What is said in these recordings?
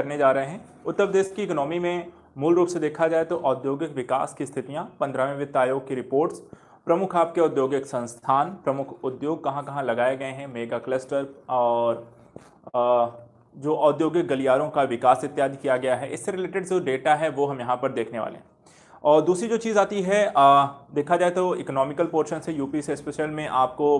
करने जा रहे हैं उत्तर प्रदेश की इकोनॉमी में मूल रूप से देखा जाए तो औद्योगिक विकास की स्थितियाँ पंद्रहवें वित्त आयोग की रिपोर्ट्स प्रमुख आपके औद्योगिक संस्थान प्रमुख उद्योग कहाँ कहाँ लगाए गए हैं मेगा क्लस्टर और आ, जो औद्योगिक गलियारों का विकास इत्यादि किया गया है इससे रिलेटेड जो डेटा है वो हम यहाँ पर देखने वाले हैं और दूसरी जो चीज़ आती है आ, देखा जाए तो इकोनॉमिकल पोर्शन से यूपी से स्पेशल में आपको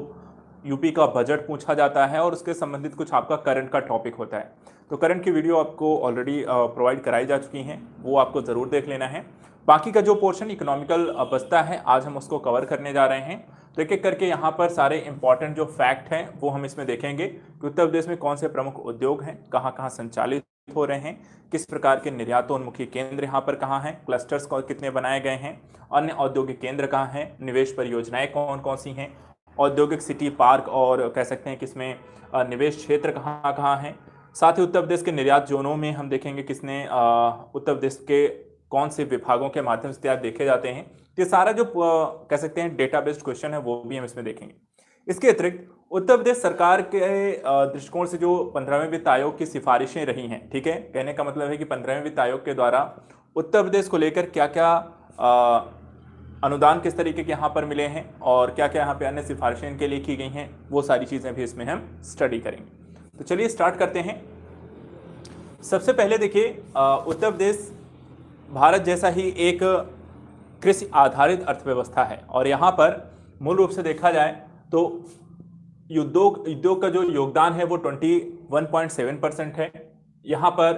यूपी का बजट पूछा जाता है और उसके संबंधित कुछ आपका करंट का टॉपिक होता है तो करंट की वीडियो आपको ऑलरेडी प्रोवाइड कराई जा चुकी हैं वो आपको ज़रूर देख लेना है बाकी का जो पोर्शन इकोनॉमिकल बचता है आज हम उसको कवर करने जा रहे हैं तो एक एक करके यहाँ पर सारे इंपॉर्टेंट जो फैक्ट हैं वो हम इसमें देखेंगे कि उत्तर प्रदेश में कौन से प्रमुख उद्योग हैं कहाँ कहाँ संचालित हो रहे हैं किस प्रकार के निर्यातोन्मुखी केंद्र यहाँ पर कहाँ हैं क्लस्टर्स कितने बनाए गए हैं अन्य औद्योगिक केंद्र कहाँ हैं निवेश परियोजनाएं कौन कौन सी हैं औद्योगिक सिटी पार्क और कह सकते हैं कि इसमें निवेश क्षेत्र कहाँ कहाँ हैं साथ ही उत्तर प्रदेश के निर्यात जोनों में हम देखेंगे किसने उत्तर प्रदेश के कौन से विभागों के माध्यम से तैयार देखे जाते हैं ये सारा जो कह सकते हैं डेटा बेस्ड क्वेश्चन है वो भी हम इसमें देखेंगे इसके अतिरिक्त उत्तर प्रदेश सरकार के दृष्टिकोण से जो पंद्रहवें वित्त आयोग की सिफारिशें रही हैं ठीक है कहने का मतलब है कि पंद्रहवें वित्त आयोग के द्वारा उत्तर प्रदेश को लेकर क्या क्या अनुदान किस तरीके के यहाँ पर मिले हैं और क्या क्या यहाँ पे अन्य सिफारिशें इनके लिए की गई हैं वो सारी चीज़ें भी इसमें हम स्टडी करेंगे तो चलिए स्टार्ट करते हैं सबसे पहले देखिए उत्तर प्रदेश भारत जैसा ही एक कृषि आधारित अर्थव्यवस्था है और यहाँ पर मूल रूप से देखा जाए तो उद्योग उद्योग का जो योगदान है वो 21.7 परसेंट है यहाँ पर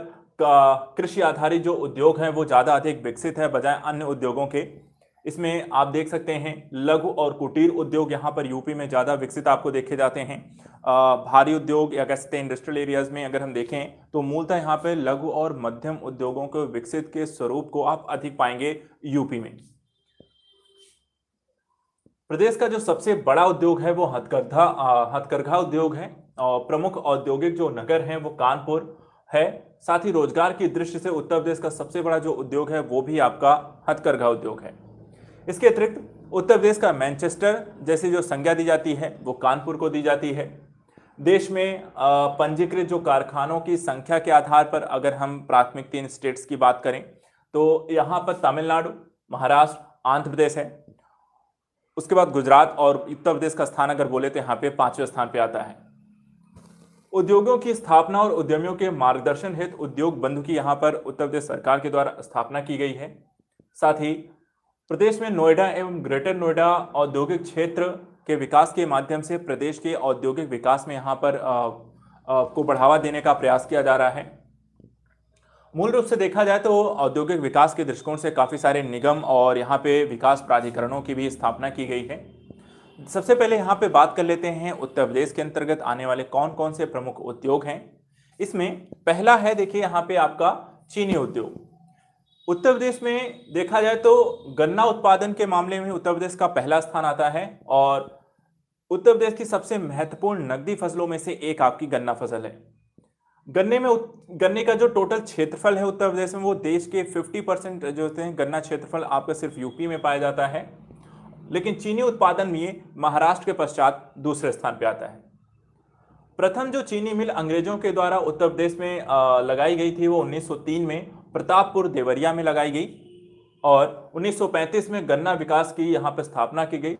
कृषि आधारित जो उद्योग हैं वो ज़्यादा अधिक विकसित है बजाय अन्य उद्योगों के इसमें आप देख सकते हैं लघु और कुटीर उद्योग यहाँ पर यूपी में ज़्यादा विकसित आपको देखे जाते हैं भारी उद्योग या कह सकते हैं इंडस्ट्रियल एरियाज में अगर हम देखें तो मूलतः यहाँ पर लघु और मध्यम उद्योगों के विकसित के स्वरूप को आप अधिक पाएंगे यूपी में प्रदेश का जो सबसे बड़ा उद्योग है वो हथकरघा हथकरघा उद्योग है और प्रमुख औद्योगिक जो नगर है वो कानपुर है साथ ही रोजगार की दृष्टि से उत्तर प्रदेश का सबसे बड़ा जो उद्योग है वो भी आपका हथकरघा उद्योग है इसके अतिरिक्त उत्तर प्रदेश का मैनचेस्टर जैसी जो संज्ञा दी जाती है वो कानपुर को दी जाती है देश में पंजीकृत जो कारखानों की संख्या के आधार पर अगर हम प्राथमिक तीन स्टेट्स की बात करें तो यहाँ पर तमिलनाडु महाराष्ट्र आंध्र प्रदेश है उसके बाद गुजरात और उत्तर प्रदेश का स्थान अगर बोले तो यहाँ पे पांचवें स्थान पे आता है उद्योगों की स्थापना और उद्यमियों के मार्गदर्शन हित उद्योग बंधु की यहाँ पर उत्तर प्रदेश सरकार के द्वारा स्थापना की गई है साथ ही प्रदेश में नोएडा एवं ग्रेटर नोएडा औद्योगिक क्षेत्र के विकास के माध्यम से प्रदेश के औद्योगिक विकास में यहाँ पर आ, आ, को बढ़ावा देने का प्रयास किया जा रहा है मूल रूप से देखा जाए तो औद्योगिक विकास के दृष्टिकोण से काफ़ी सारे निगम और यहाँ पे विकास प्राधिकरणों की भी स्थापना की गई है सबसे पहले यहाँ पे बात कर लेते हैं उत्तर प्रदेश के अंतर्गत आने वाले कौन कौन से प्रमुख उद्योग हैं इसमें पहला है देखिए यहाँ पे आपका चीनी उद्योग उत्तर प्रदेश में देखा जाए तो गन्ना उत्पादन के मामले में उत्तर प्रदेश का पहला स्थान आता है और उत्तर प्रदेश की सबसे महत्वपूर्ण नकदी फसलों में से एक आपकी गन्ना फसल है गन्ने में गन्ने का जो टोटल क्षेत्रफल है उत्तर प्रदेश में वो देश के 50 परसेंट जो होते हैं गन्ना क्षेत्रफल आपका सिर्फ यूपी में पाया जाता है लेकिन चीनी उत्पादन में महाराष्ट्र के पश्चात दूसरे स्थान पर आता है प्रथम जो चीनी मिल अंग्रेजों के द्वारा उत्तर प्रदेश में लगाई गई थी वो 1903 में प्रतापपुर देवरिया में लगाई गई और 1935 में गन्ना विकास की यहाँ पर स्थापना की गई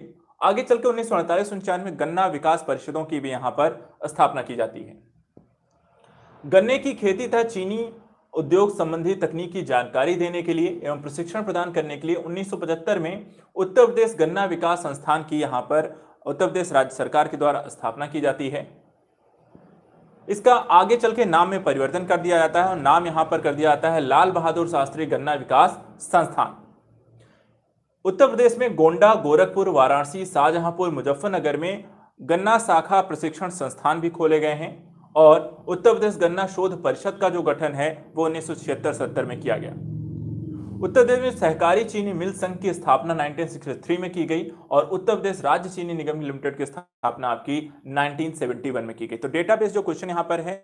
आगे चल के उन्नीस सौ अड़तालीस उनचानवे गन्ना विकास परिषदों की भी यहाँ पर स्थापना की जाती है गन्ने की खेती तथा चीनी उद्योग संबंधी तकनीकी जानकारी देने के लिए एवं प्रशिक्षण प्रदान करने के लिए 1975 में उत्तर प्रदेश गन्ना विकास संस्थान की यहाँ पर उत्तर प्रदेश राज्य सरकार के द्वारा स्थापना की जाती है इसका आगे चल के नाम में परिवर्तन कर दिया जाता है और नाम यहां पर कर दिया जाता है लाल बहादुर शास्त्री गन्ना विकास संस्थान उत्तर प्रदेश में गोंडा गोरखपुर वाराणसी शाहजहांपुर मुजफ्फरनगर में गन्ना शाखा प्रशिक्षण संस्थान भी खोले गए हैं और उत्तर प्रदेश गन्ना शोध परिषद का जो गठन है वो उन्नीस सौ में किया गया उत्तर प्रदेश में सहकारी चीनी मिल संघ की स्थापना 1963 में की गई और उत्तर प्रदेश राज्य चीनी निगम लिमिटेड की स्थापना आपकी 1971 में की गई तो डेटाबेस जो क्वेश्चन यहाँ पर है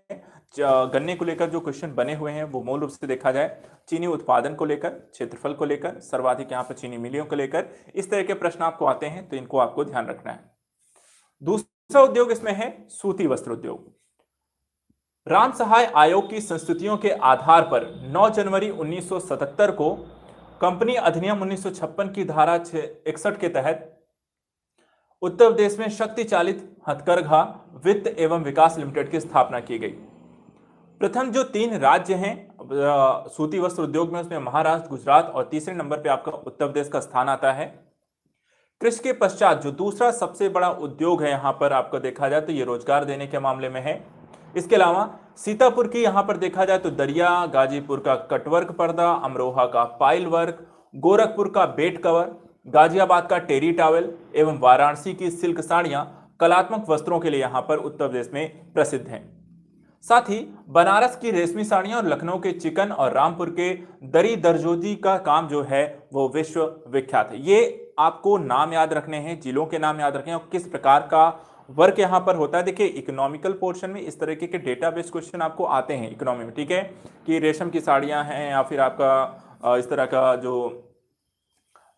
गन्ने को लेकर जो क्वेश्चन बने हुए हैं वो मूल रूप से देखा जाए चीनी उत्पादन को लेकर क्षेत्रफल को लेकर सर्वाधिक यहाँ पर चीनी मिलियों को लेकर इस तरह के प्रश्न आपको आते हैं तो इनको आपको ध्यान रखना है दूसरा उद्योग इसमें है सूती वस्त्र उद्योग राम सहाय आयोग की संस्तुतियों के आधार पर 9 जनवरी 1977 को कंपनी अधिनियम 1956 की धारा इकसठ के तहत उत्तर प्रदेश में शक्ति चालित हथकरघा वित्त एवं विकास लिमिटेड की स्थापना की गई प्रथम जो तीन राज्य हैं सूती वस्त्र उद्योग में उसमें महाराष्ट्र गुजरात और तीसरे नंबर पे आपका उत्तर प्रदेश का स्थान आता है कृषि के पश्चात जो दूसरा सबसे बड़ा उद्योग है यहाँ पर आपको देखा जाए तो ये रोजगार देने के मामले में है इसके अलावा सीतापुर की यहां पर देखा जाए तो दरिया गाजीपुर का कटवर्क पर्दा अमरोहा का पाइल वर्क गोरखपुर का बेट कवर गाजियाबाद का टेरी टावल एवं वाराणसी की सिल्क साड़ियां कलात्मक वस्त्रों के लिए यहाँ पर उत्तर प्रदेश में प्रसिद्ध हैं साथ ही बनारस की रेशमी साड़ियां और लखनऊ के चिकन और रामपुर के दरी दरजोदी का काम जो है वो विश्व विख्यात है ये आपको नाम याद रखने हैं जिलों के नाम याद रखने और किस प्रकार का वर्क यहाँ पर होता है देखिए इकोनॉमिकल पोर्शन में इस तरीके के डेटा बेस्ड क्वेश्चन आपको आते हैं इकोनॉमी में ठीक है कि रेशम की साड़ियाँ हैं या फिर आपका इस तरह का जो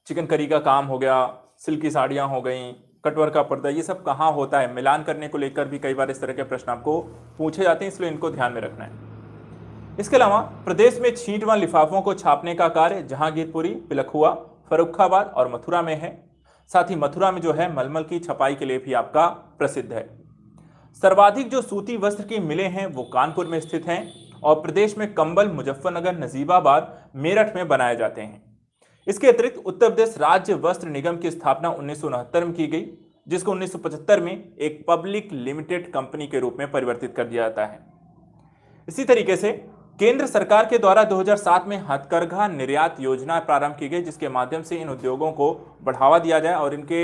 चिकन करी का काम हो गया सिल्क की साड़ियाँ हो गई कटवर का पर्दा ये सब कहाँ होता है मिलान करने को लेकर भी कई बार इस तरह के प्रश्न आपको पूछे जाते हैं इसलिए इनको ध्यान में रखना है इसके अलावा प्रदेश में छींट व लिफाफों को छापने का कार्य जहांगीरपुरी पिलखुआ फरुखाबाद और मथुरा में है साथ ही मथुरा में जो है मलमल की छपाई के लिए भी आपका प्रसिद्ध है सर्वाधिक जो सूती वस्त्र के मिले हैं वो कानपुर में स्थित हैं और प्रदेश में कंबल मुजफ्फरनगर नजीबाबाद मेरठ में बनाए जाते हैं इसके अतिरिक्त उत्तर प्रदेश राज्य वस्त्र निगम की स्थापना उन्नीस में की गई जिसको 1975 में एक पब्लिक लिमिटेड कंपनी के रूप में परिवर्तित कर दिया जाता है इसी तरीके से केंद्र सरकार के द्वारा 2007 में हथकरघा निर्यात योजना प्रारंभ की गई जिसके माध्यम से इन उद्योगों को बढ़ावा दिया जाए और इनके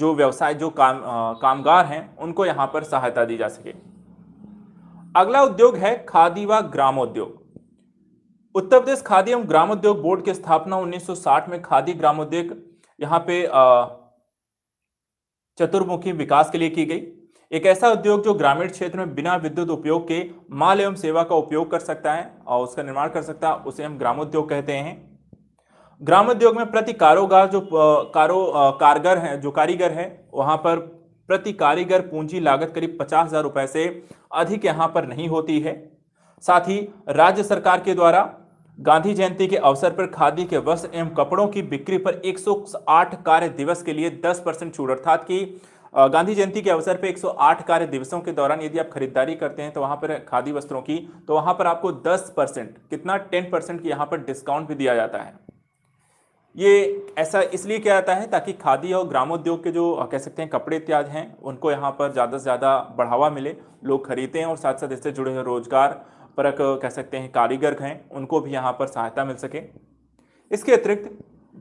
जो व्यवसाय जो काम कामगार हैं उनको यहां पर सहायता दी जा सके अगला उद्योग है खादी व ग्रामोद्योग उत्तर प्रदेश खादी एवं ग्रामोद्योग बोर्ड की स्थापना 1960 में खादी ग्रामोद्योग यहाँ पे चतुर्मुखी विकास के लिए की गई एक ऐसा उद्योग जो ग्रामीण क्षेत्र में बिना विद्युत उपयोग के माल एवं सेवा का उपयोग कर सकता है और उसका निर्माण कर सकता है उसे हम ग्रामोद्योग कहते हैं ग्रामोद्योग में प्रति कारोगार जो कारो कारगर है जो कारीगर है वहां पर प्रति कारीगर पूंजी लागत करीब पचास हजार रुपए से अधिक यहां पर नहीं होती है साथ ही राज्य सरकार के द्वारा गांधी जयंती के अवसर पर खादी के वस्त्र एवं कपड़ों की बिक्री पर 108 कार्य दिवस के लिए 10 परसेंट छूट अर्थात की गांधी जयंती के अवसर पर 108 कार्य दिवसों के दौरान यदि आप खरीदारी करते हैं तो वहाँ पर खादी वस्त्रों की तो वहां पर आपको 10 परसेंट कितना 10 परसेंट की यहाँ पर डिस्काउंट भी दिया जाता है ये ऐसा इसलिए किया जाता है ताकि खादी और ग्रामोद्योग के जो कह सकते हैं कपड़े इत्यादि हैं उनको यहाँ पर ज़्यादा से ज़्यादा बढ़ावा मिले लोग खरीदें और साथ साथ इससे जुड़े हुए रोजगार परक कह सकते हैं कारीगर हैं उनको भी यहाँ पर सहायता मिल सके इसके अतिरिक्त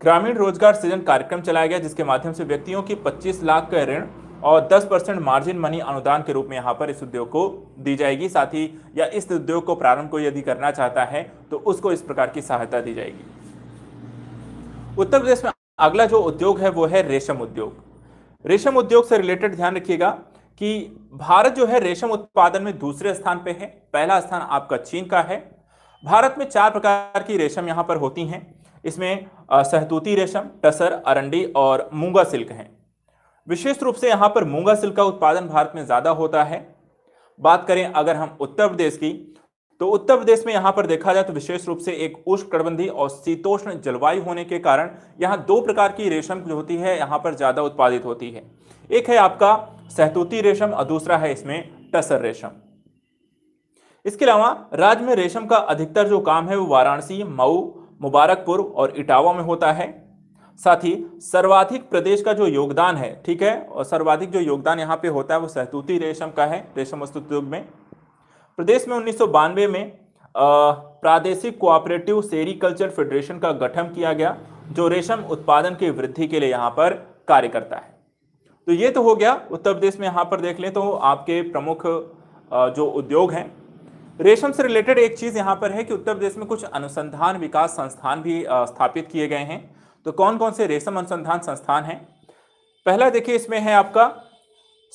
ग्रामीण रोजगार सृजन कार्यक्रम चलाया गया जिसके माध्यम से व्यक्तियों की 25 लाख का ऋण और 10 परसेंट मार्जिन मनी अनुदान के रूप में यहाँ पर इस उद्योग को दी जाएगी साथ ही या इस उद्योग को प्रारंभ को यदि करना चाहता है तो उसको इस प्रकार की सहायता दी जाएगी उत्तर प्रदेश में अगला जो उद्योग है वो है रेशम उद्योग रेशम उद्योग से रिलेटेड ध्यान रखिएगा कि भारत जो है रेशम उत्पादन में दूसरे स्थान पर है पहला स्थान आपका चीन का है भारत में चार प्रकार की रेशम यहाँ पर होती हैं इसमें सहतूती रेशम टसर अरंडी और मूंगा सिल्क हैं विशेष रूप से यहाँ पर मूंगा सिल्क का उत्पादन भारत में ज़्यादा होता है बात करें अगर हम उत्तर प्रदेश की तो उत्तर प्रदेश में यहाँ पर देखा जाए तो विशेष रूप से एक उष्णकटबंधी और शीतोष्ण जलवायु होने के कारण यहाँ दो प्रकार की रेशम जो होती है यहाँ पर ज़्यादा उत्पादित होती है एक है आपका सहतूती रेशम और दूसरा है इसमें टसर रेशम इसके अलावा राज्य में रेशम का अधिकतर जो काम है वो वाराणसी मऊ मुबारकपुर और इटावा में होता है साथ ही सर्वाधिक प्रदेश का जो योगदान है ठीक है और सर्वाधिक जो योगदान यहाँ पे होता है वो सहतूती रेशम का है रेशम वस्तु उद्योग में प्रदेश में उन्नीस में प्रादेशिक कोऑपरेटिव सेरिकल्चर फेडरेशन का गठन किया गया जो रेशम उत्पादन की वृद्धि के लिए यहाँ पर कार्य करता है तो ये तो हो गया उत्तर प्रदेश में यहाँ पर देख लें तो आपके प्रमुख जो उद्योग हैं रेशम से रिलेटेड एक चीज़ यहाँ पर है कि उत्तर प्रदेश में कुछ अनुसंधान विकास संस्थान भी स्थापित किए गए हैं तो कौन कौन से रेशम अनुसंधान संस्थान हैं पहला देखिए इसमें है आपका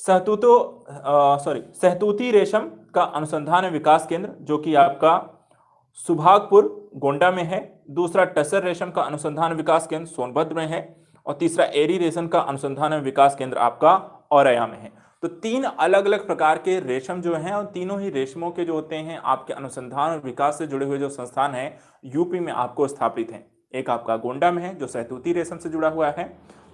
सहतूतो सॉरी सहतूती रेशम का अनुसंधान विकास केंद्र जो कि आपका सुभागपुर गोंडा में है दूसरा टसर रेशम का अनुसंधान विकास केंद्र सोनभद्र में है और तीसरा एरी रेशम का अनुसंधान विकास केंद्र आपका औरया में है तो तीन अलग अलग प्रकार के रेशम जो हैं और तीनों ही रेशमों के जो होते हैं आपके अनुसंधान और विकास से जुड़े हुए जो संस्थान हैं यूपी में आपको स्थापित हैं एक आपका गोंडा में है जो सहतूती रेशम से जुड़ा हुआ है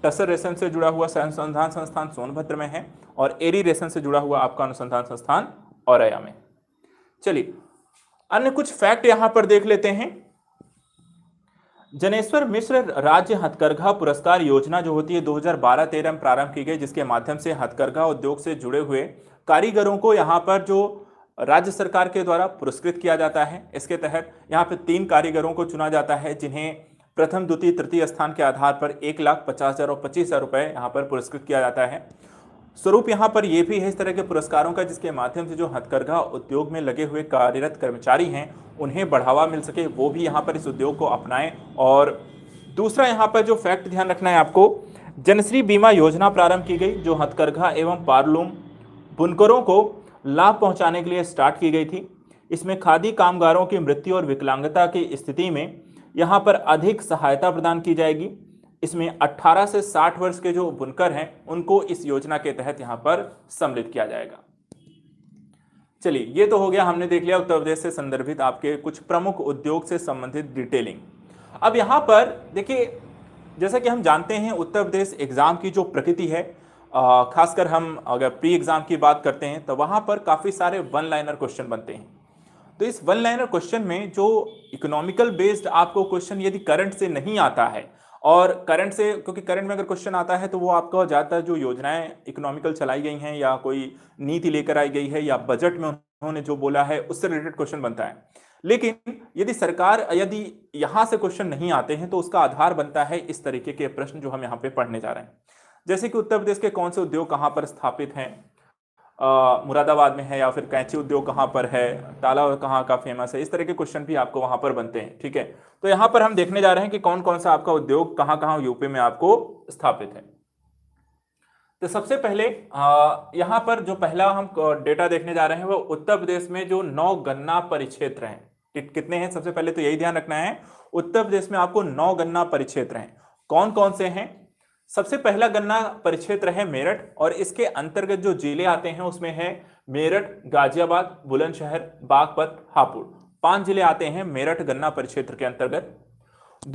टसर रेशम से जुड़ा हुआ अनुसंधान संस्थान सोनभद्र में है और एरी रेशम से जुड़ा हुआ आपका अनुसंधान संस्थान औरया में चलिए अन्य कुछ फैक्ट यहाँ पर देख लेते हैं जनेश्वर मिश्र राज्य हथकरघा पुरस्कार योजना जो होती है 2012-13 में प्रारंभ की गई जिसके माध्यम से हथकरघा उद्योग से जुड़े हुए कारीगरों को यहाँ पर जो राज्य सरकार के द्वारा पुरस्कृत किया जाता है इसके तहत यहाँ पर तीन कारीगरों को चुना जाता है जिन्हें प्रथम द्वितीय तृतीय स्थान के आधार पर एक लाख पचास हज़ार और पच्चीस हज़ार रुपए यहाँ पर पुरस्कृत किया जाता है स्वरूप यहाँ पर यह भी है इस तरह के पुरस्कारों का जिसके माध्यम से जो हथकरघा उद्योग में लगे हुए कार्यरत कर्मचारी हैं उन्हें बढ़ावा मिल सके वो भी यहाँ पर इस उद्योग को अपनाएं और दूसरा यहाँ पर जो फैक्ट ध्यान रखना है आपको जनश्री बीमा योजना प्रारंभ की गई जो हथकरघा एवं पारलूम बुनकरों को लाभ पहुँचाने के लिए स्टार्ट की गई थी इसमें खादी कामगारों की मृत्यु और विकलांगता की स्थिति में यहाँ पर अधिक सहायता प्रदान की जाएगी इसमें 18 से 60 वर्ष के जो बुनकर हैं उनको इस योजना के तहत यहां पर सम्मिलित किया जाएगा चलिए ये तो हो गया हमने देख लिया उत्तर प्रदेश से संदर्भित आपके कुछ प्रमुख उद्योग से संबंधित डिटेलिंग अब यहां पर देखिए जैसा कि हम जानते हैं उत्तर प्रदेश एग्ज़ाम की जो प्रकृति है खासकर हम अगर प्री एग्ज़ाम की बात करते हैं तो वहां पर काफ़ी सारे वन लाइनर क्वेश्चन बनते हैं तो इस वन लाइनर क्वेश्चन में जो इकोनॉमिकल बेस्ड आपको क्वेश्चन यदि करंट से नहीं आता है और करंट से क्योंकि करंट में अगर क्वेश्चन आता है तो वो आपका ज़्यादातर जो योजनाएं इकोनॉमिकल चलाई गई हैं या कोई नीति लेकर आई गई है या बजट में उन्होंने जो बोला है उससे रिलेटेड क्वेश्चन बनता है लेकिन यदि सरकार यदि यहां से क्वेश्चन नहीं आते हैं तो उसका आधार बनता है इस तरीके के प्रश्न जो हम यहाँ पे पढ़ने जा रहे हैं जैसे कि उत्तर प्रदेश के कौन से उद्योग कहाँ पर स्थापित हैं मुरादाबाद में है या फिर कैंची उद्योग कहाँ पर है ताला कहाँ का फेमस है इस तरह के क्वेश्चन भी आपको वहाँ पर बनते हैं ठीक है तो यहाँ पर हम देखने जा रहे हैं कि कौन कौन सा आपका उद्योग कहाँ कहाँ यूपी में आपको स्थापित है तो सबसे पहले यहाँ पर जो पहला हम डेटा देखने जा रहे हैं वो उत्तर प्रदेश में जो नौ गन्ना परिक्षेत्र हैं कितने हैं सबसे पहले तो यही ध्यान रखना है उत्तर प्रदेश में आपको नौ गन्ना परिक्षेत्र हैं कौन कौन से हैं सबसे पहला गन्ना परिक्षेत्र है मेरठ और इसके अंतर्गत जो जिले आते हैं उसमें है मेरठ गाजियाबाद बुलंदशहर बागपत हापुड़ पांच जिले आते हैं मेरठ गन्ना परिक्षेत्र के अंतर्गत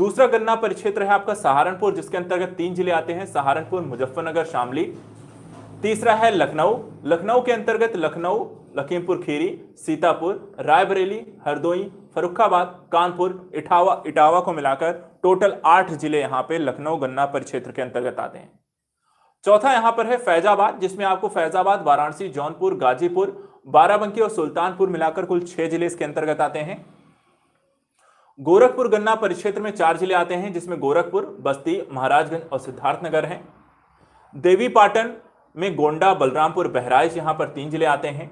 दूसरा गन्ना परिक्षेत्र है आपका सहारनपुर जिसके अंतर्गत तीन जिले आते हैं सहारनपुर मुजफ्फरनगर शामली तीसरा है लखनऊ लखनऊ के अंतर्गत लखनऊ लखीमपुर खीरी सीतापुर रायबरेली हरदोई फरुखाबाद कानपुर इटावा इटावा को मिलाकर टोटल आठ जिले यहां पे लखनऊ गन्ना परिक्षेत्र के अंतर्गत आते हैं चौथा यहां पर है फैजाबाद जिसमें आपको फैजाबाद वाराणसी जौनपुर गाजीपुर बाराबंकी और सुल्तानपुर मिलाकर कुल छह जिले इसके अंतर्गत आते हैं गोरखपुर गन्ना परिक्षेत्र में चार जिले आते हैं जिसमें गोरखपुर बस्ती महाराजगंज और सिद्धार्थनगर हैं देवीपाटन में गोंडा बलरामपुर बहराइच यहां पर तीन जिले आते हैं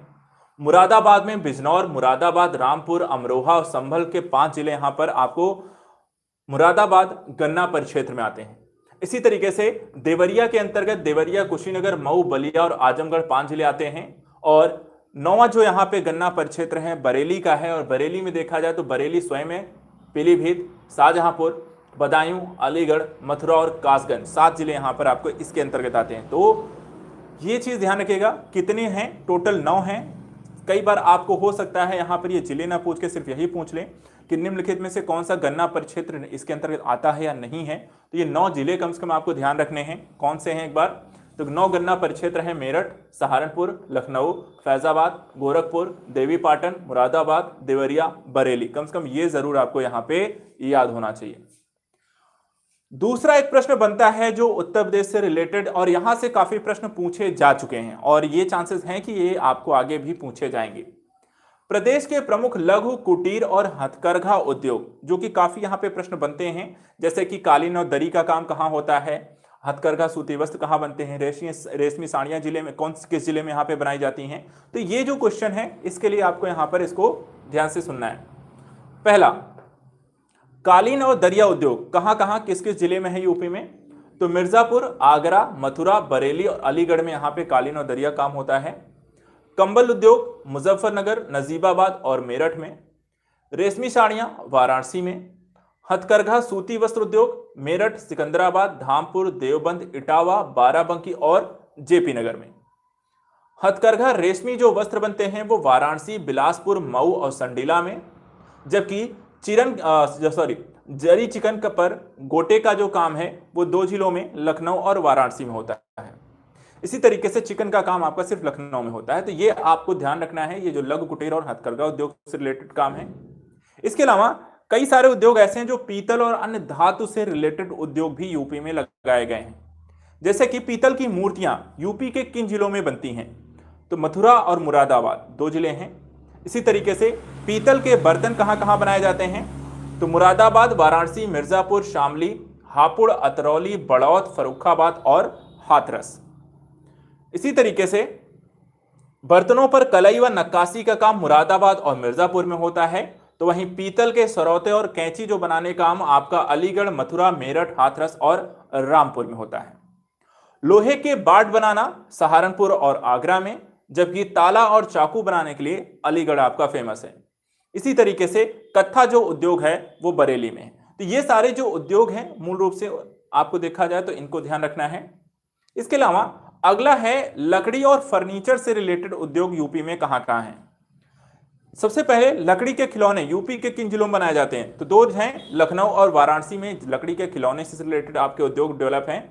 मुरादाबाद में बिजनौर मुरादाबाद रामपुर अमरोहा और संभल के पांच जिले यहां पर आपको मुरादाबाद गन्ना परिक्षेत्र में आते हैं इसी तरीके से देवरिया के अंतर्गत देवरिया कुशीनगर मऊ बलिया और आजमगढ़ पांच जिले आते हैं और नौवा जो यहाँ पे गन्ना परिक्षेत्र है बरेली का है और बरेली में देखा जाए तो बरेली स्वयं में पीलीभीत शाहजहांपुर बदायूं अलीगढ़ मथुरा और कासगंज सात जिले यहाँ पर आपको इसके अंतर्गत आते हैं तो ये चीज़ ध्यान रखिएगा कितने हैं टोटल नौ हैं कई बार आपको हो सकता है यहाँ पर ये जिले ना पूछ के सिर्फ यही पूछ लें कि निम्नलिखित में से कौन सा गन्ना परिक्षेत्र इसके अंतर्गत आता है या नहीं है तो ये नौ जिले कम से कम आपको ध्यान रखने हैं कौन से हैं एक बार तो नौ गन्ना परिक्षेत्र हैं मेरठ सहारनपुर लखनऊ फैज़ाबाद गोरखपुर देवीपाटन मुरादाबाद देवरिया बरेली कम से कम ये ज़रूर आपको यहाँ पे याद होना चाहिए दूसरा एक प्रश्न बनता है जो उत्तर प्रदेश से रिलेटेड और यहां से काफी प्रश्न पूछे जा चुके हैं और ये चांसेस हैं कि ये आपको आगे भी पूछे जाएंगे प्रदेश के प्रमुख लघु कुटीर और हथकरघा उद्योग जो कि काफी यहां पे प्रश्न बनते हैं जैसे कि कालीन और दरी का काम कहाँ होता है हथकरघा सूती वस्त्र कहाँ बनते हैं रेशमी रेशमी साड़ियां जिले में कौन किस जिले में यहाँ पे बनाई जाती हैं तो ये जो क्वेश्चन है इसके लिए आपको यहाँ पर इसको ध्यान से सुनना है पहला कालीन और दरिया उद्योग कहाँ कहाँ किस किस जिले में है यूपी में तो मिर्जापुर आगरा मथुरा बरेली और अलीगढ़ में यहाँ पे कालीन और दरिया काम होता है कंबल उद्योग मुजफ्फरनगर नजीबाबाद और मेरठ में रेशमी साड़ियाँ वाराणसी में हथकरघा सूती वस्त्र उद्योग मेरठ सिकंदराबाद धामपुर देवबंद इटावा बाराबंकी और जेपी नगर में हथकरघा रेशमी जो वस्त्र बनते हैं वो वाराणसी बिलासपुर मऊ और संडीला में जबकि चिरन सॉरी जरी चिकन का पर गोटे का जो काम है वो दो जिलों में लखनऊ और वाराणसी में होता है इसी तरीके से चिकन का काम आपका सिर्फ लखनऊ में होता है तो ये आपको ध्यान रखना है ये जो लघु कुटीर और हथकरघा उद्योग से रिलेटेड काम है इसके अलावा कई सारे उद्योग ऐसे हैं जो पीतल और अन्य धातु से रिलेटेड उद्योग भी यूपी में लगाए गए हैं जैसे कि पीतल की मूर्तियां यूपी के किन जिलों में बनती हैं तो मथुरा और मुरादाबाद दो जिले हैं इसी तरीके से पीतल के बर्तन कहाँ कहाँ बनाए जाते हैं तो मुरादाबाद वाराणसी मिर्ज़ापुर शामली हापुड़ अतरौली बड़ौत फरुखाबाद और हाथरस इसी तरीके से बर्तनों पर कलई व नक्काशी का काम मुरादाबाद और मिर्ज़ापुर में होता है तो वहीं पीतल के सरौते और कैंची जो बनाने का काम आपका अलीगढ़ मथुरा मेरठ हाथरस और रामपुर में होता है लोहे के बाट बनाना सहारनपुर और आगरा में जबकि ताला और चाकू बनाने के लिए अलीगढ़ आपका फेमस है इसी तरीके से कत्था जो उद्योग है वो बरेली में है तो ये सारे जो उद्योग हैं मूल रूप से आपको देखा जाए तो इनको ध्यान रखना है इसके अलावा अगला है लकड़ी और फर्नीचर से रिलेटेड उद्योग यूपी में कहाँ कहाँ हैं सबसे पहले लकड़ी के खिलौने यूपी के किन जिलों में बनाए जाते हैं तो दो हैं लखनऊ और वाराणसी में लकड़ी के खिलौने से रिलेटेड आपके उद्योग डेवलप हैं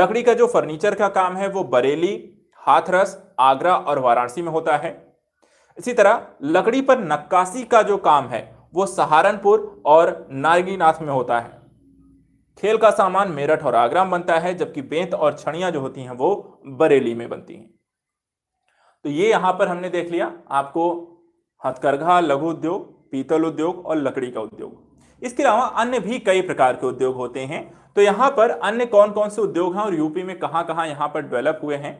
लकड़ी का जो फर्नीचर का काम है वो बरेली हाथरस आगरा और वाराणसी में होता है इसी तरह लकड़ी पर नक्काशी का जो काम है वो सहारनपुर और नारगीनाथ में होता है खेल का सामान मेरठ और आगरा में बनता है जबकि बेंत और छड़ियां जो होती हैं वो बरेली में बनती हैं तो ये यहां पर हमने देख लिया आपको हथकरघा लघु उद्योग पीतल उद्योग और लकड़ी का उद्योग इसके अलावा अन्य भी कई प्रकार के उद्योग होते हैं तो यहां पर अन्य कौन कौन से उद्योग हैं और यूपी में कहाँ कहां यहां पर डेवलप हुए हैं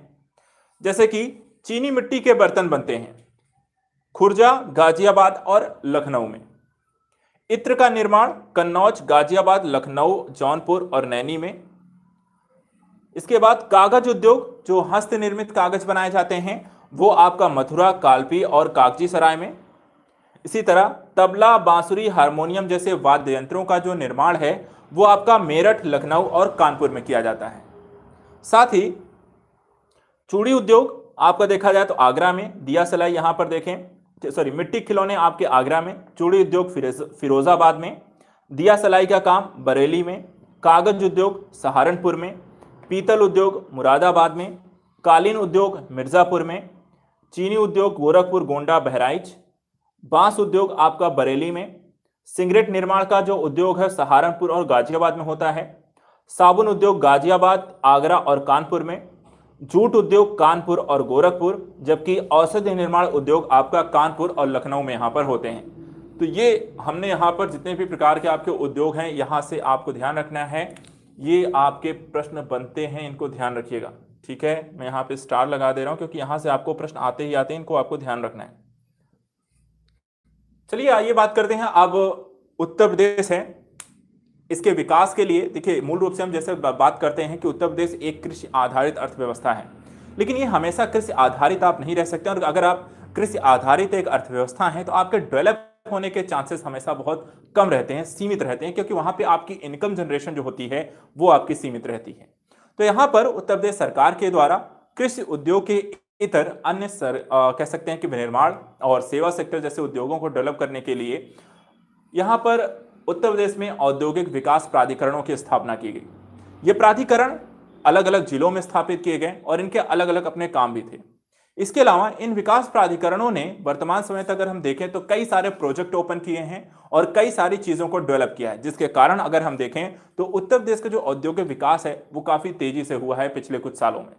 जैसे कि चीनी मिट्टी के बर्तन बनते हैं खुर्जा गाजियाबाद और लखनऊ में इत्र का निर्माण कन्नौज गाजियाबाद लखनऊ जौनपुर और नैनी में इसके बाद कागज उद्योग जो हस्त निर्मित कागज बनाए जाते हैं वो आपका मथुरा कालपी और कागजी सराय में इसी तरह तबला बांसुरी हारमोनियम जैसे वाद्य यंत्रों का जो निर्माण है वो आपका मेरठ लखनऊ और कानपुर में किया जाता है साथ ही चूड़ी उद्योग आपका देखा जाए तो आगरा में दिया सलाई यहाँ पर देखें सॉरी मिट्टी खिलौने आपके आगरा में चूड़ी उद्योग फिरोजाबाद में दिया सलाई का काम बरेली में कागज उद्योग सहारनपुर में पीतल उद्योग मुरादाबाद में कालीन उद्योग मिर्ज़ापुर में चीनी उद्योग गोरखपुर गोंडा बहराइच बांस उद्योग आपका बरेली में सिगरेट निर्माण का जो उद्योग है सहारनपुर और गाजियाबाद में होता है साबुन उद्योग गाजियाबाद आगरा और कानपुर में जूट उद्योग कानपुर और गोरखपुर जबकि औषधि निर्माण उद्योग आपका कानपुर और लखनऊ में यहाँ पर होते हैं तो ये हमने यहाँ पर जितने भी प्रकार के आपके उद्योग हैं यहाँ से आपको ध्यान रखना है ये आपके प्रश्न बनते हैं इनको ध्यान रखिएगा ठीक है मैं यहाँ पे स्टार लगा दे रहा हूँ क्योंकि यहाँ से आपको प्रश्न आते ही आते हैं इनको आपको ध्यान रखना है चलिए आइए बात करते हैं अब उत्तर प्रदेश है इसके विकास के लिए देखिए मूल रूप से हम जैसे बात करते हैं कि उत्तर प्रदेश एक कृषि आधारित अर्थव्यवस्था है लेकिन ये हमेशा कृषि आधारित आप नहीं रह सकते और अगर आप कृषि आधारित एक अर्थव्यवस्था है तो आपके डेवलप होने के चांसेस हमेशा बहुत कम रहते हैं सीमित रहते हैं क्योंकि वहां पे आपकी इनकम जनरेशन जो होती है वो आपकी सीमित रहती है तो यहाँ पर उत्तर प्रदेश सरकार के द्वारा कृषि उद्योग के इतर अन्य सर आ, कह सकते हैं कि विनिर्माण और सेवा सेक्टर जैसे उद्योगों को डेवलप करने के लिए यहाँ पर उत्तर प्रदेश में औद्योगिक विकास प्राधिकरणों की स्थापना की गई ये प्राधिकरण अलग अलग जिलों में स्थापित किए गए और इनके अलग अलग अपने काम भी थे इसके अलावा इन विकास प्राधिकरणों ने वर्तमान समय तक अगर हम देखें तो कई सारे प्रोजेक्ट ओपन किए हैं और कई सारी चीज़ों को डेवलप किया है जिसके कारण अगर हम देखें तो उत्तर प्रदेश का जो औद्योगिक विकास है वो काफ़ी तेज़ी से हुआ है पिछले कुछ सालों में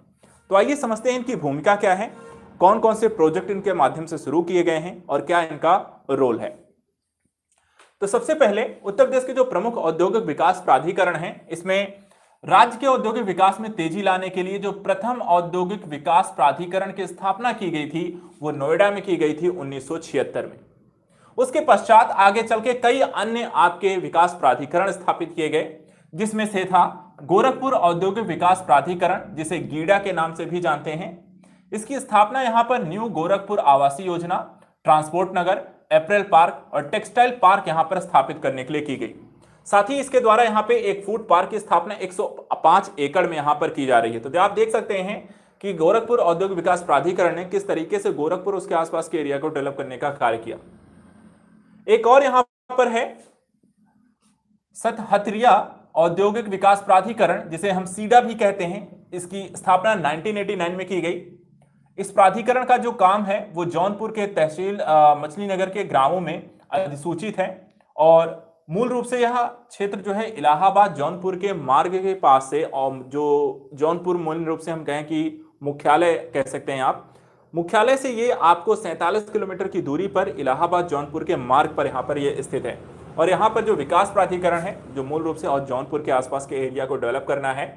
तो आइए समझते हैं इनकी भूमिका क्या है कौन कौन से प्रोजेक्ट इनके माध्यम से शुरू किए गए हैं और क्या इनका रोल है तो सबसे पहले उत्तर प्रदेश के जो प्रमुख औद्योगिक विकास प्राधिकरण है इसमें राज्य के औद्योगिक विकास में तेजी लाने के लिए जो प्रथम औद्योगिक विकास प्राधिकरण की स्थापना की गई थी वो नोएडा में की गई थी उन्नीस में उसके पश्चात आगे चल के कई अन्य आपके विकास प्राधिकरण स्थापित किए गए जिसमें से था गोरखपुर औद्योगिक विकास प्राधिकरण जिसे गीडा के नाम से भी जानते हैं इसकी स्थापना यहां पर न्यू गोरखपुर आवासीय योजना ट्रांसपोर्ट नगर अप्रैल पार्क और टेक्सटाइल पार्क यहाँ पर स्थापित करने के लिए की गई साथ ही इसके द्वारा यहाँ पे एक फूड पार्क की स्थापना 105 एकड़ में यहाँ पर की जा रही है तो आप देख सकते हैं कि गोरखपुर औद्योगिक विकास प्राधिकरण ने किस तरीके से गोरखपुर उसके आसपास के एरिया को डेवलप करने का कार्य किया एक और यहाँ पर है सतहतरिया औद्योगिक विकास प्राधिकरण जिसे हम सीडा भी कहते हैं इसकी स्थापना 1989 में की गई इस प्राधिकरण का जो काम है वो जौनपुर के तहसील मछली नगर के ग्रामों में अधिसूचित है और मूल रूप से यह क्षेत्र जो है इलाहाबाद जौनपुर के मार्ग के पास से और जो जौनपुर मूल रूप से हम कहें कि मुख्यालय कह सकते हैं आप मुख्यालय से ये आपको सैंतालीस किलोमीटर की दूरी पर इलाहाबाद जौनपुर के मार्ग पर यहाँ पर ये स्थित है और यहाँ पर जो विकास प्राधिकरण है जो मूल रूप से और जौनपुर के आसपास के एरिया को डेवलप करना है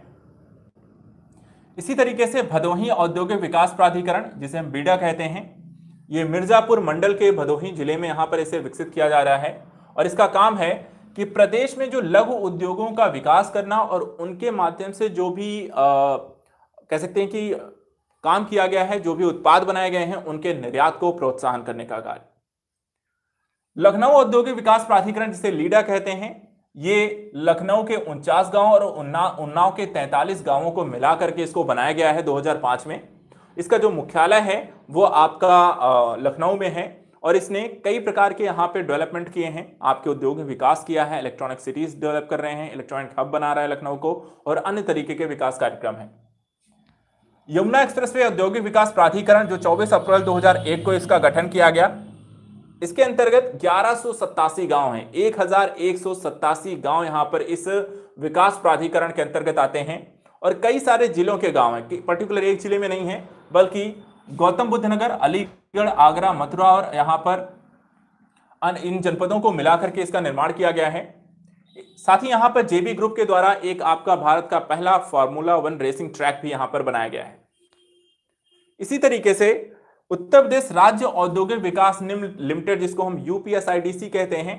इसी तरीके से भदोही औद्योगिक विकास प्राधिकरण जिसे हम बीडा कहते हैं ये मिर्जापुर मंडल के भदोही जिले में यहाँ पर इसे विकसित किया जा रहा है और इसका काम है कि प्रदेश में जो लघु उद्योगों का विकास करना और उनके माध्यम से जो भी आ, कह सकते हैं कि काम किया गया है जो भी उत्पाद बनाए गए हैं उनके निर्यात को प्रोत्साहन करने का कार्य लखनऊ औद्योगिक विकास प्राधिकरण जिसे लीडा कहते हैं ये लखनऊ के उनचास गांव और उन्ना उन्नाव के 43 गांवों को मिला करके इसको बनाया गया है 2005 में इसका जो मुख्यालय है वो आपका लखनऊ में है और इसने कई प्रकार के यहाँ पे डेवलपमेंट किए हैं आपके उद्योग विकास किया है इलेक्ट्रॉनिक सिटीज डेवलप कर रहे हैं इलेक्ट्रॉनिक हब बना रहा है लखनऊ को और अन्य तरीके के विकास कार्यक्रम है यमुना वे औद्योगिक विकास प्राधिकरण जो 24 अप्रैल 2001 को इसका गठन किया गया इसके अंतर्गत ग्यारह गांव हैं एक हजार गांव यहां पर इस विकास प्राधिकरण के अंतर्गत आते हैं और कई सारे जिलों के गांव हैं पर्टिकुलर एक जिले में नहीं है बल्कि गौतम बुद्ध नगर अलीगढ़ आगरा मथुरा और यहां पर इन जनपदों को मिलाकर के इसका निर्माण किया गया है साथ ही यहां पर जेबी ग्रुप के द्वारा एक आपका भारत का पहला फॉर्मूला वन रेसिंग ट्रैक भी यहां पर बनाया गया है इसी तरीके से उत्तर प्रदेश राज्य औद्योगिक विकास निम्न लिमिटेड जिसको हम यूपीएसआईडीसी कहते हैं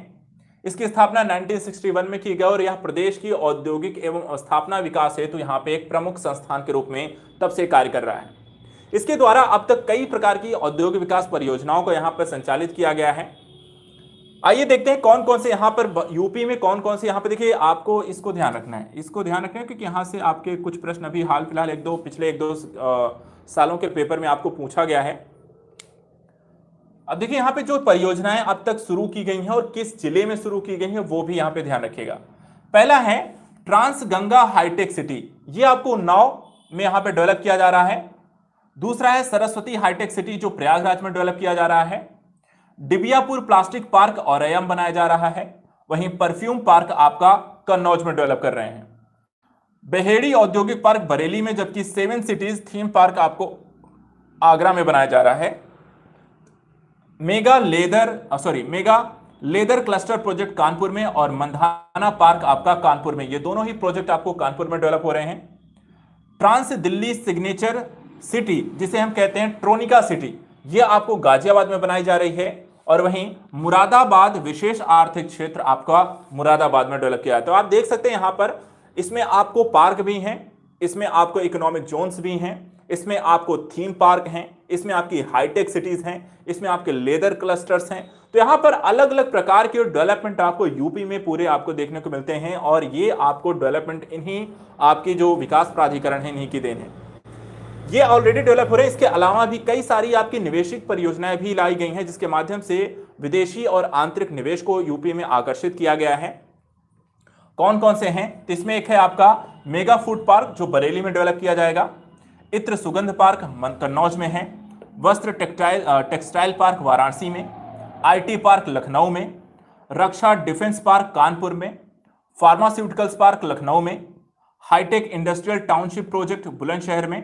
इसकी स्थापना 1961 में की गई और यह प्रदेश की औद्योगिक एवं स्थापना विकास हेतु तो यहाँ पे एक प्रमुख संस्थान के रूप में तब से कार्य कर रहा है इसके द्वारा अब तक कई प्रकार की औद्योगिक विकास परियोजनाओं को यहाँ पर संचालित किया गया है आइए देखते हैं कौन कौन से यहाँ पर यूपी में कौन कौन से यहाँ पर देखिए आपको इसको ध्यान रखना है इसको ध्यान रखना है क्योंकि यहाँ से आपके कुछ प्रश्न अभी हाल फिलहाल एक दो पिछले एक दो सालों के पेपर में आपको पूछा गया है अब देखिए यहाँ पे जो परियोजनाएं अब तक शुरू की गई हैं और किस जिले में शुरू की गई हैं वो भी यहाँ पे ध्यान रखिएगा पहला है ट्रांस गंगा हाईटेक सिटी ये आपको नाव में यहाँ पे डेवलप किया जा रहा है दूसरा है सरस्वती हाईटेक सिटी जो प्रयागराज में डेवलप किया जा रहा है डिबियापुर प्लास्टिक पार्क और बनाया जा रहा है वहीं परफ्यूम पार्क आपका कन्नौज में डेवलप कर रहे हैं बहेड़ी औद्योगिक पार्क बरेली में जबकि सेवन सिटीज थीम पार्क आपको आगरा में बनाया जा रहा है mega leather sorry mega leather cluster project Kanpur में और मंदाना पार्क आपका कानपुर में ये दोनों ही प्रोजेक्ट आपको कानपुर में डेवलप हो रहे हैं ट्रांस दिल्ली सिग्नेचर सिटी जिसे हम कहते हैं ट्रोनिका सिटी ये आपको गाजियाबाद में बनाई जा रही है और वहीं मुरादाबाद विशेष आर्थिक क्षेत्र आपका मुरादाबाद में डेवलप किया है तो आप देख सकते हैं यहां पर इसमें आपको पार्क भी हैं इसमें आपको इकोनॉमिक जोन्स भी हैं इसमें आपको थीम पार्क हैं इसमें आपकी हाईटेक सिटीज़ हैं इसमें आपके लेदर क्लस्टर्स हैं तो यहाँ पर अलग अलग प्रकार के डेवलपमेंट आपको यूपी में पूरे आपको देखने को मिलते हैं और ये आपको डेवलपमेंट इन्हीं आपके जो विकास प्राधिकरण है इन्हीं की देन है ये ऑलरेडी डेवलप हो रहे हैं इसके अलावा भी कई सारी आपकी निवेशिक परियोजनाएं भी लाई गई हैं जिसके माध्यम से विदेशी और आंतरिक निवेश को यूपी में आकर्षित किया गया है कौन कौन से हैं तो इसमें एक है आपका मेगा फूड पार्क जो बरेली में डेवलप किया जाएगा इत्र सुगंध पार्क कन्नौज में है वस्त्र टेक्सटाइल टेक्सटाइल पार्क वाराणसी में आईटी पार्क लखनऊ में रक्षा डिफेंस पार्क कानपुर में फार्मास्यूटिकल्स पार्क लखनऊ में hi tech industrial township project Bulandshahr में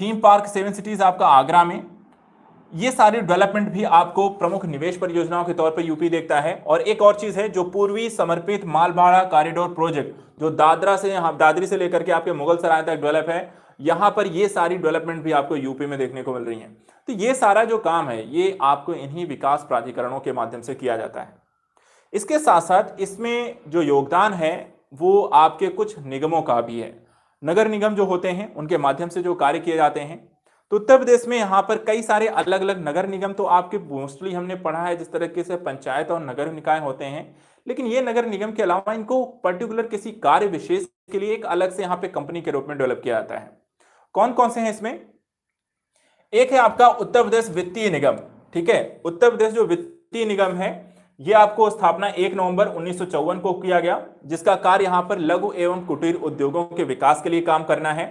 थीम पार्क सेवन सिटीज़ आपका आगरा में ये सारे डेवलपमेंट भी आपको प्रमुख निवेश परियोजनाओं के तौर पर यूपी देखता है और एक और चीज़ है जो पूर्वी समर्पित मालभाड़ा कॉरिडोर प्रोजेक्ट जो दादरा से हाँ, दादरी से लेकर के आपके मुगल सराय तक डेवलप है यहां पर ये सारी डेवलपमेंट भी आपको यूपी में देखने को मिल रही है तो ये सारा जो काम है ये आपको इन्हीं विकास प्राधिकरणों के माध्यम से किया जाता है इसके साथ साथ इसमें जो योगदान है वो आपके कुछ निगमों का भी है नगर निगम जो होते हैं उनके माध्यम से जो कार्य किए जाते हैं तो उत्तर प्रदेश में यहाँ पर कई सारे अलग अलग नगर निगम तो आपके मोस्टली हमने पढ़ा है जिस तरीके से पंचायत और नगर निकाय होते हैं लेकिन ये नगर निगम के अलावा इनको पर्टिकुलर किसी कार्य विशेष के लिए एक अलग से यहाँ पे कंपनी के रूप में डेवलप किया जाता है कौन कौन से हैं इसमें एक है आपका उत्तर प्रदेश वित्तीय निगम ठीक है उत्तर प्रदेश जो वित्तीय निगम है यह आपको स्थापना 1 नवंबर उन्नीस को किया गया जिसका कार्य यहां पर लघु एवं कुटीर उद्योगों के विकास के लिए काम करना है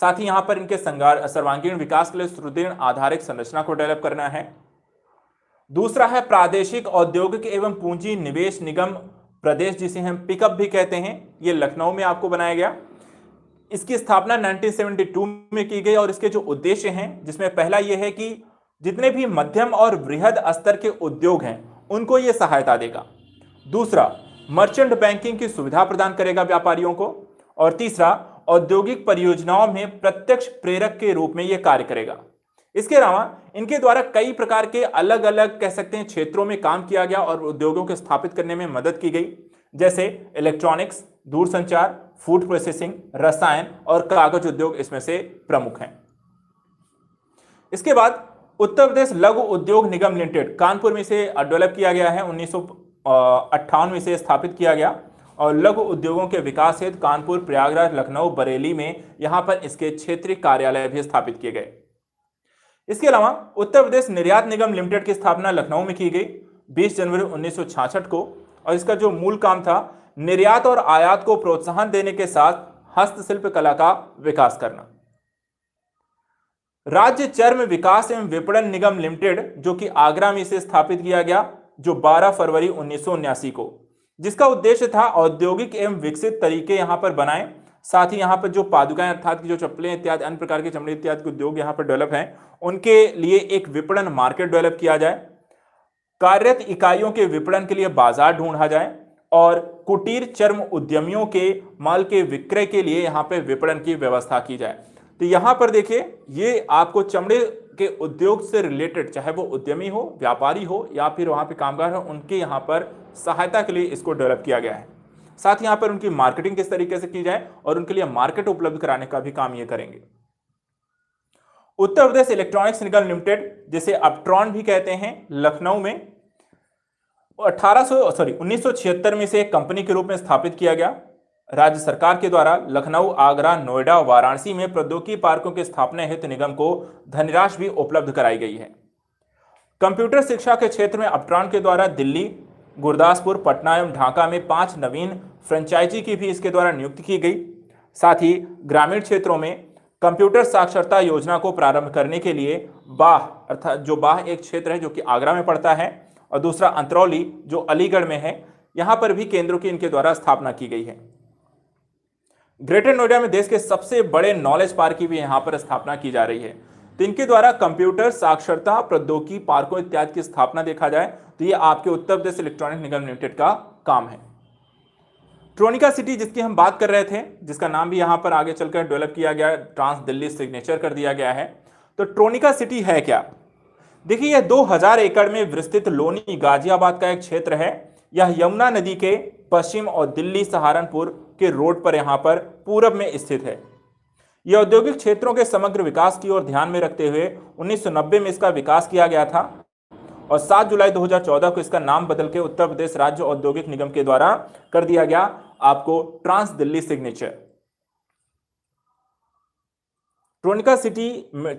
साथ ही यहां पर इनके संगार सर्वांगीण विकास के लिए सुदृढ़ आधारित संरचना को डेवलप करना है दूसरा है प्रादेशिक औद्योगिक एवं पूंजी निवेश निगम प्रदेश जिसे हम पिकअप भी कहते हैं ये लखनऊ में आपको बनाया गया इसकी स्थापना 1972 में की गई और इसके जो उद्देश्य हैं जिसमें पहला ये है कि जितने भी मध्यम और वृहद स्तर के उद्योग हैं उनको ये सहायता देगा दूसरा मर्चेंट बैंकिंग की सुविधा प्रदान करेगा व्यापारियों को और तीसरा औद्योगिक परियोजनाओं में प्रत्यक्ष प्रेरक के रूप में ये कार्य करेगा इसके अलावा इनके द्वारा कई प्रकार के अलग अलग कह सकते हैं क्षेत्रों में काम किया गया और उद्योगों को स्थापित करने में मदद की गई जैसे इलेक्ट्रॉनिक्स दूरसंचार फूड प्रोसेसिंग रसायन और कागज उद्योग इसमें से प्रमुख हैं इसके बाद उत्तर प्रदेश लघु उद्योग निगम लिमिटेड कानपुर में से डेवलप किया गया है उन्नीस में से स्थापित किया गया और लघु उद्योगों के विकास हेतु कानपुर प्रयागराज लखनऊ बरेली में यहां पर इसके क्षेत्रीय कार्यालय भी स्थापित किए गए इसके अलावा उत्तर प्रदेश निर्यात निगम लिमिटेड की स्थापना लखनऊ में की गई 20 जनवरी उन्नीस को और इसका जो मूल काम था निर्यात और आयात को प्रोत्साहन देने के साथ हस्तशिल्प कला का विकास करना राज्य चर्म विकास एवं विपणन निगम लिमिटेड जो कि आगरा में इसे स्थापित किया गया जो 12 फरवरी उन्नीस को जिसका उद्देश्य था औद्योगिक एवं विकसित तरीके यहां पर बनाए साथ ही यहां पर जो पादुकाएं अर्थात की जो चप्पलें इत्यादि अन्य प्रकार के चमड़े इत्यादि के उद्योग यहां पर डेवलप हैं उनके लिए एक विपणन मार्केट डेवलप किया जाए कार्यरत इकाइयों के विपणन के लिए बाजार ढूंढा जाए और कुटीर चर्म उद्यमियों के माल के विक्रय के लिए यहाँ पे विपणन की व्यवस्था की जाए तो यहाँ पर देखिए ये आपको चमड़े के उद्योग से रिलेटेड चाहे वो उद्यमी हो व्यापारी हो या फिर वहाँ पे कामगार हो उनके यहाँ पर सहायता के लिए इसको डेवलप किया गया है साथ ही यहाँ पर उनकी मार्केटिंग किस तरीके से की जाए और उनके लिए मार्केट उपलब्ध कराने का भी काम ये करेंगे उत्तर प्रदेश इलेक्ट्रॉनिक्स निगम लिमिटेड जिसे अपट्रॉन भी कहते हैं लखनऊ में अठारह सॉरी 1976 में इसे एक कंपनी के रूप में स्थापित किया गया राज्य सरकार के द्वारा लखनऊ आगरा नोएडा वाराणसी में प्रौद्योगिकी पार्कों की स्थापना हित निगम को धनराशि भी उपलब्ध कराई गई है कंप्यूटर शिक्षा के क्षेत्र में अपट्रॉन के द्वारा दिल्ली गुरदासपुर पटना एवं ढाका में पांच नवीन फ्रेंचाइजी की भी इसके द्वारा नियुक्ति की गई साथ ही ग्रामीण क्षेत्रों में कंप्यूटर साक्षरता योजना को प्रारंभ करने के लिए बाह अर्थात जो बाह एक क्षेत्र है जो कि आगरा में पड़ता है और दूसरा अंतरौली जो अलीगढ़ में है यहां पर भी केंद्रों की इनके द्वारा स्थापना की गई है ग्रेटर नोएडा में देश के सबसे बड़े नॉलेज पार्क की भी यहां पर स्थापना की जा रही है तो इनके द्वारा कंप्यूटर साक्षरता प्रौद्योगिकी पार्कों इत्यादि की स्थापना देखा जाए तो ये आपके उत्तर प्रदेश इलेक्ट्रॉनिक निगम लिमिटेड का काम है ट्रोनिका सिटी जिसकी हम बात कर रहे थे जिसका नाम भी यहां पर आगे चलकर डेवलप किया गया ट्रांस दिल्ली सिग्नेचर कर दिया गया है तो ट्रोनिका सिटी है क्या देखिए यह 2000 एकड़ में विस्तृत लोनी गाजियाबाद का एक क्षेत्र है यह यमुना नदी के पश्चिम और दिल्ली सहारनपुर के रोड पर यहाँ पर पूरब में स्थित है यह औद्योगिक क्षेत्रों के समग्र विकास की ओर ध्यान में रखते हुए 1990 में इसका विकास किया गया था और 7 जुलाई 2014 को इसका नाम बदल के उत्तर प्रदेश राज्य औद्योगिक निगम के द्वारा कर दिया गया आपको trans Delhi signature tronica city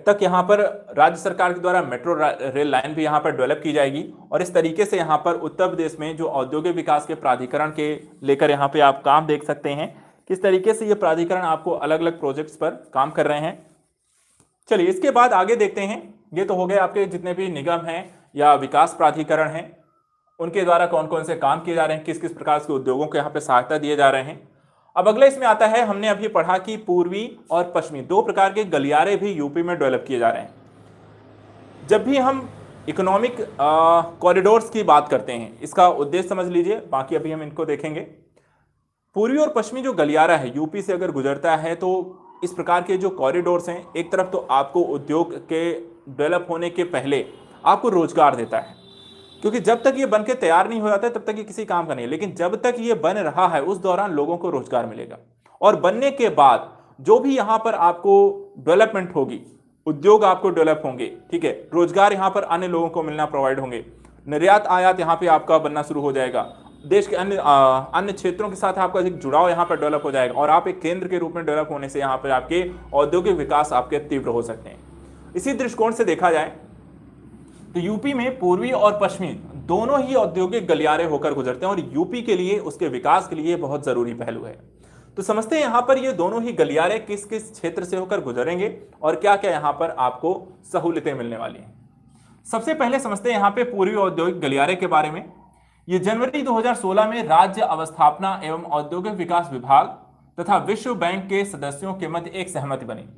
तक यहाँ पर राज्य सरकार के द्वारा मेट्रो रेल लाइन भी यहाँ पर डेवलप की जाएगी और इस तरीके से यहाँ पर उत्तर प्रदेश में जो औद्योगिक विकास के प्राधिकरण के लेकर यहाँ पे आप काम देख सकते हैं किस तरीके से ये प्राधिकरण आपको अलग अलग प्रोजेक्ट्स पर काम कर रहे हैं चलिए इसके बाद आगे देखते हैं ये तो हो गए आपके जितने भी निगम हैं या विकास प्राधिकरण हैं उनके द्वारा कौन कौन से काम किए जा रहे हैं किस किस प्रकार के उद्योगों को यहाँ पर सहायता दिए जा रहे हैं अब अगला इसमें आता है हमने अभी पढ़ा कि पूर्वी और पश्चिमी दो प्रकार के गलियारे भी यूपी में डेवलप किए जा रहे हैं जब भी हम इकोनॉमिक कॉरिडोर्स की बात करते हैं इसका उद्देश्य समझ लीजिए बाकी अभी हम इनको देखेंगे पूर्वी और पश्चिमी जो गलियारा है यूपी से अगर गुजरता है तो इस प्रकार के जो कॉरिडोर्स हैं एक तरफ तो आपको उद्योग के डेवलप होने के पहले आपको रोजगार देता है क्योंकि जब तक ये बन के तैयार नहीं हो जाता तब तक ये किसी काम का नहीं है लेकिन जब तक ये बन रहा है उस दौरान लोगों को रोजगार मिलेगा और बनने के बाद जो भी यहां पर आपको डेवलपमेंट होगी उद्योग आपको डेवलप होंगे ठीक है रोजगार यहाँ पर अन्य लोगों को मिलना प्रोवाइड होंगे निर्यात आयात यहाँ पे आपका बनना शुरू हो जाएगा देश के अन्य अन्य क्षेत्रों के साथ आपका एक जुड़ाव यहाँ पर डेवलप हो जाएगा और आप एक केंद्र के रूप में डेवलप होने से यहाँ पर आपके औद्योगिक विकास आपके तीव्र हो सकते हैं इसी दृष्टिकोण से देखा जाए तो यूपी में पूर्वी और पश्चिमी दोनों ही औद्योगिक गलियारे होकर गुजरते हैं और यूपी के लिए उसके विकास के लिए बहुत जरूरी पहलू है तो समझते हैं यहां पर ये दोनों ही गलियारे किस किस क्षेत्र से होकर गुजरेंगे और क्या क्या यहां पर आपको सहूलियतें मिलने वाली हैं सबसे पहले समझते हैं यहां पर पूर्वी औद्योगिक गलियारे के बारे में ये जनवरी 2016 में राज्य अवस्थापना एवं औद्योगिक विकास विभाग तथा विश्व बैंक के सदस्यों के मध्य एक सहमति बनी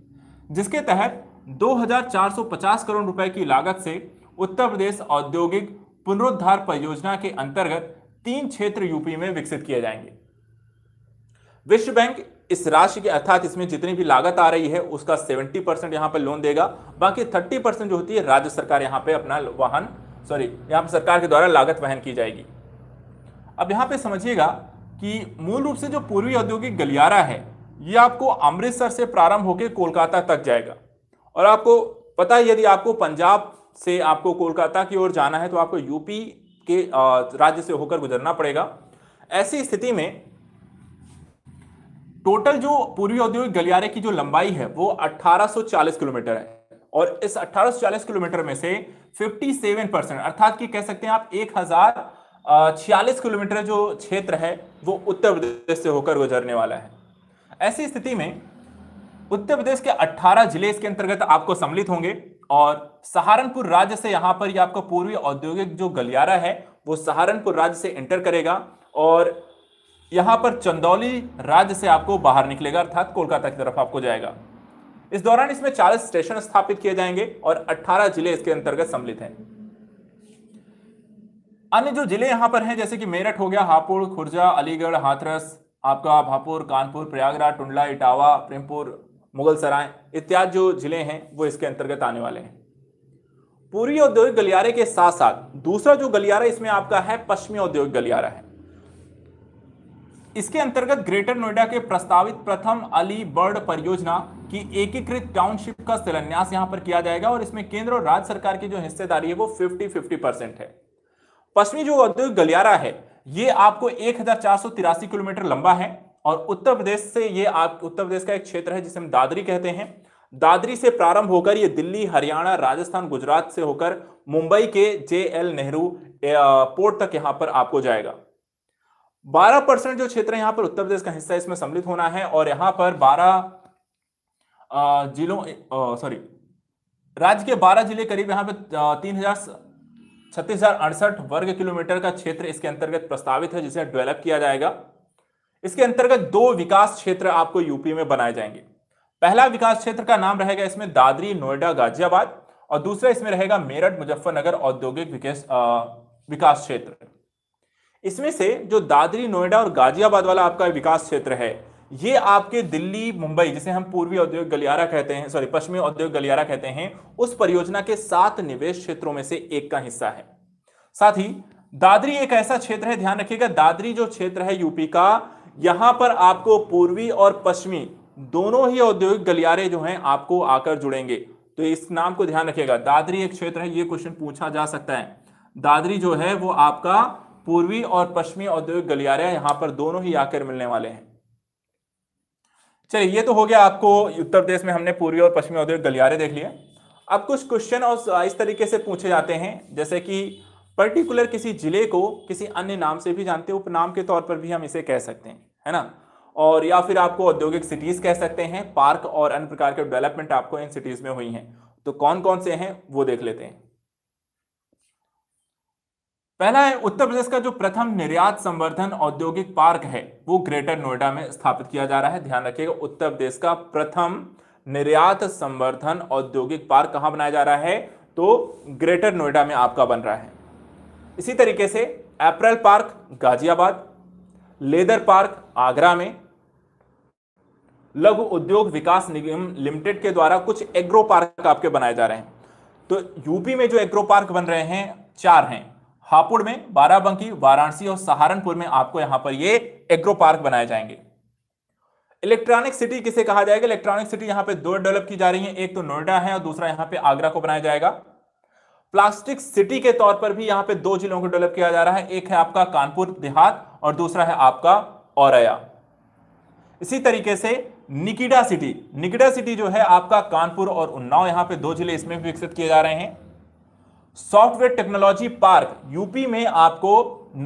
जिसके तहत 2450 करोड़ रुपए की लागत से उत्तर प्रदेश औद्योगिक पुनरुद्धार परियोजना के अंतर्गत तीन क्षेत्र यूपी में विकसित किए जाएंगे विश्व बैंक इस राशि के अर्थात इसमें जितनी भी लागत आ रही है उसका 70 परसेंट यहां पर लोन देगा बाकी 30 परसेंट जो होती है राज्य सरकार यहां पे अपना वाहन सॉरी यहां पर सरकार के द्वारा लागत वहन की जाएगी अब यहां पे समझिएगा कि मूल रूप से जो पूर्वी औद्योगिक गलियारा है ये आपको अमृतसर से प्रारंभ होकर कोलकाता तक जाएगा और आपको पता है यदि आपको पंजाब से आपको कोलकाता की ओर जाना है तो आपको यूपी के राज्य से होकर गुजरना पड़ेगा ऐसी स्थिति में टोटल जो पूर्वी औद्योगिक गलियारे की जो लंबाई है वो 1840 किलोमीटर है और इस 1840 किलोमीटर में से 57 परसेंट अर्थात कि कह सकते हैं आप एक हजार छियालीस किलोमीटर जो क्षेत्र है वो उत्तर प्रदेश से होकर गुजरने वाला है ऐसी स्थिति में उत्तर प्रदेश के 18 जिले इसके अंतर्गत आपको सम्मिलित होंगे और सहारनपुर राज्य से यहां पर यह आपका पूर्वी औद्योगिक जो गलियारा है वो सहारनपुर राज्य से एंटर करेगा और यहां पर चंदौली राज्य से आपको बाहर निकलेगा अर्थात कोलकाता की तरफ आपको जाएगा इस दौरान इसमें चालीस स्टेशन स्थापित किए जाएंगे और 18 जिले इसके अंतर्गत सम्मिलित हैं अन्य जो जिले यहां पर हैं जैसे कि मेरठ हो गया हापुड़ खुर्जा अलीगढ़ हाथरस आपका भापुर कानपुर प्रयागराज टुंडला इटावा प्रेमपुर मुगल सराय इत्यादि जो ज़िले हैं वो इसके अंतर्गत आने वाले हैं पूर्वी औद्योगिक गलियारे के साथ साथ दूसरा जो गलियारा इसमें आपका है पश्चिमी औद्योगिक गलियारा है इसके अंतर्गत ग्रेटर नोएडा के प्रस्तावित प्रथम अली बर्ड परियोजना की एकीकृत टाउनशिप का शिलान्यास यहां पर किया जाएगा और इसमें केंद्र और राज्य सरकार की जो हिस्सेदारी है वो 50 50 परसेंट है पश्चिमी जो औद्योगिक गलियारा है ये आपको एक किलोमीटर लंबा है और उत्तर प्रदेश से ये आप उत्तर प्रदेश का एक क्षेत्र है जिसे हम दादरी कहते हैं दादरी से प्रारंभ होकर ये दिल्ली हरियाणा राजस्थान गुजरात से होकर मुंबई के जे एल नेहरू पोर्ट तक यहां पर आपको जाएगा 12 परसेंट जो क्षेत्र यहां पर उत्तर प्रदेश का हिस्सा इसमें सम्मिलित होना है और यहां पर 12 जिलों सॉरी राज्य के 12 जिले करीब यहां पर तीन हजार छत्तीस हजार अड़सठ वर्ग किलोमीटर का क्षेत्र इसके अंतर्गत प्रस्तावित है जिसे डेवलप किया जाएगा इसके अंतर्गत दो विकास क्षेत्र आपको यूपी में बनाए जाएंगे पहला विकास क्षेत्र का नाम रहेगा इसमें दादरी नोएडा गाजियाबाद और दूसरा इसमें रहेगा मेरठ मुजफ्फरनगर औद्योगिक विकास विकास क्षेत्र इसमें से जो दादरी नोएडा और गाजियाबाद वाला आपका विकास क्षेत्र है ये आपके दिल्ली मुंबई जिसे हम पूर्वी औद्योगिक गलियारा कहते हैं सॉरी पश्चिमी औद्योगिक गलियारा कहते हैं उस परियोजना के सात निवेश क्षेत्रों में से एक का हिस्सा है साथ ही दादरी एक ऐसा क्षेत्र है ध्यान रखिएगा दादरी जो क्षेत्र है यूपी का यहां पर आपको पूर्वी और पश्चिमी दोनों ही औद्योगिक गलियारे जो हैं आपको आकर जुड़ेंगे तो इस नाम को ध्यान रखिएगा दादरी एक क्षेत्र है ये क्वेश्चन पूछा जा सकता है दादरी जो है वो आपका पूर्वी और पश्चिमी औद्योगिक गलियारे यहां पर दोनों ही आकर मिलने वाले हैं चलिए ये तो हो गया आपको उत्तर प्रदेश में हमने पूर्वी और पश्चिमी औद्योगिक गलियारे देख लिए अब कुछ क्वेश्चन और इस तरीके से पूछे जाते हैं जैसे कि पर्टिकुलर किसी जिले को किसी अन्य नाम से भी जानते हैं उपनाम के तौर पर भी हम इसे कह सकते हैं है ना और या फिर आपको औद्योगिक सिटीज कह सकते हैं पार्क और अन्य प्रकार के डेवलपमेंट आपको इन सिटीज में हुई हैं तो कौन कौन से हैं वो देख लेते हैं पहला है उत्तर प्रदेश का जो प्रथम निर्यात संवर्धन औद्योगिक पार्क है वो ग्रेटर नोएडा में स्थापित किया जा रहा है ध्यान रखिएगा उत्तर प्रदेश का प्रथम निर्यात संवर्धन औद्योगिक पार्क कहां बनाया जा रहा है तो ग्रेटर नोएडा में आपका बन रहा है इसी तरीके से apparel park Ghaziabad leather park Agra में लघु उद्योग विकास निगम लिमिटेड के द्वारा कुछ एग्रो पार्क आपके बनाए जा रहे हैं तो यूपी में जो एग्रो पार्क बन रहे हैं चार हैं हापुड़ में बाराबंकी वाराणसी और सहारनपुर में आपको यहां पर ये एग्रो पार्क बनाए जाएंगे इलेक्ट्रॉनिक सिटी किसे कहा जाएगा इलेक्ट्रॉनिक सिटी यहां पे दो डेवलप की जा रही है एक तो नोएडा है और दूसरा यहां पे आगरा को बनाया जाएगा प्लास्टिक सिटी के तौर पर भी यहां पे दो जिलों को डेवलप किया जा रहा है एक है आपका कानपुर देहात और दूसरा है आपका औरया इसी तरीके से निकिडा सिटी निकिडा सिटी जो है आपका कानपुर और उन्नाव यहां पे दो जिले इसमें भी विकसित किए जा रहे हैं सॉफ्टवेयर टेक्नोलॉजी पार्क यूपी में आपको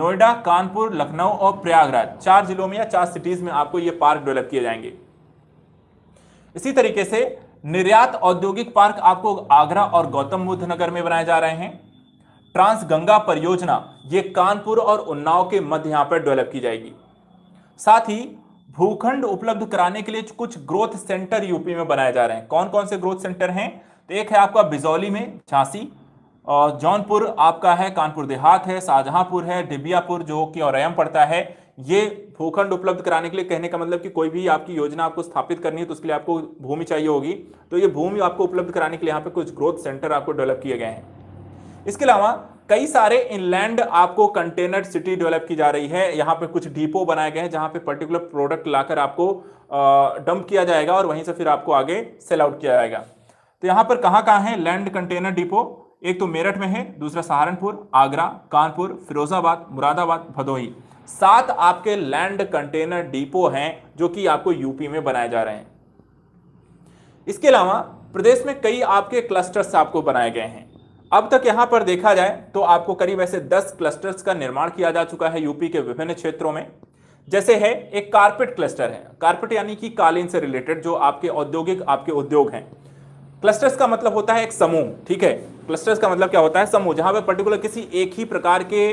नोएडा कानपुर लखनऊ और प्रयागराज चार जिलों में या चार सिटीज में आपको ये पार्क डेवलप किए जाएंगे इसी तरीके से निर्यात औद्योगिक पार्क आपको आगरा और गौतम बुद्ध नगर में बनाए जा रहे हैं ट्रांस गंगा परियोजना ये कानपुर और उन्नाव के मध्य यहां पर डेवलप की जाएगी साथ ही भूखंड उपलब्ध कराने के लिए कुछ ग्रोथ सेंटर यूपी में बनाए जा रहे हैं कौन कौन से ग्रोथ सेंटर हैं तो एक है आपका बिजौली में झांसी और जौनपुर आपका है कानपुर देहात है शाहजहांपुर है डिबियापुर जो कि और पड़ता है ये भूखंड उपलब्ध कराने के लिए कहने का मतलब कि कोई भी आपकी योजना आपको स्थापित करनी है तो उसके लिए आपको भूमि चाहिए होगी तो ये भूमि आपको उपलब्ध कराने के लिए यहाँ पे कुछ ग्रोथ सेंटर आपको डेवलप किए गए हैं इसके अलावा कई सारे इनलैंड आपको कंटेनर सिटी डेवलप की जा रही है यहाँ पे कुछ डिपो बनाए गए हैं जहाँ पे पर्टिकुलर प्रोडक्ट लाकर आपको डंप किया जाएगा और वहीं से फिर आपको आगे सेल आउट किया जाएगा तो यहाँ पर कहाँ कहाँ है लैंड कंटेनर डिपो एक तो मेरठ में है दूसरा सहारनपुर आगरा कानपुर फिरोजाबाद मुरादाबाद भदोही सात आपके लैंड कंटेनर डिपो हैं जो कि आपको यूपी में बनाए जा रहे हैं इसके अलावा प्रदेश में कई आपके क्लस्टर्स आपको बनाए गए हैं अब तक यहां पर देखा जाए तो आपको करीब ऐसे 10 क्लस्टर्स का निर्माण किया जा चुका है यूपी के विभिन्न क्षेत्रों में जैसे है एक कारपेट क्लस्टर है कारपेट यानी कि कालीन से रिलेटेड जो आपके औद्योगिक आपके उद्योग हैं क्लस्टर्स का मतलब होता है एक समूह ठीक है क्लस्टर्स का मतलब क्या होता है समूह जहां पर पर्टिकुलर किसी एक ही प्रकार के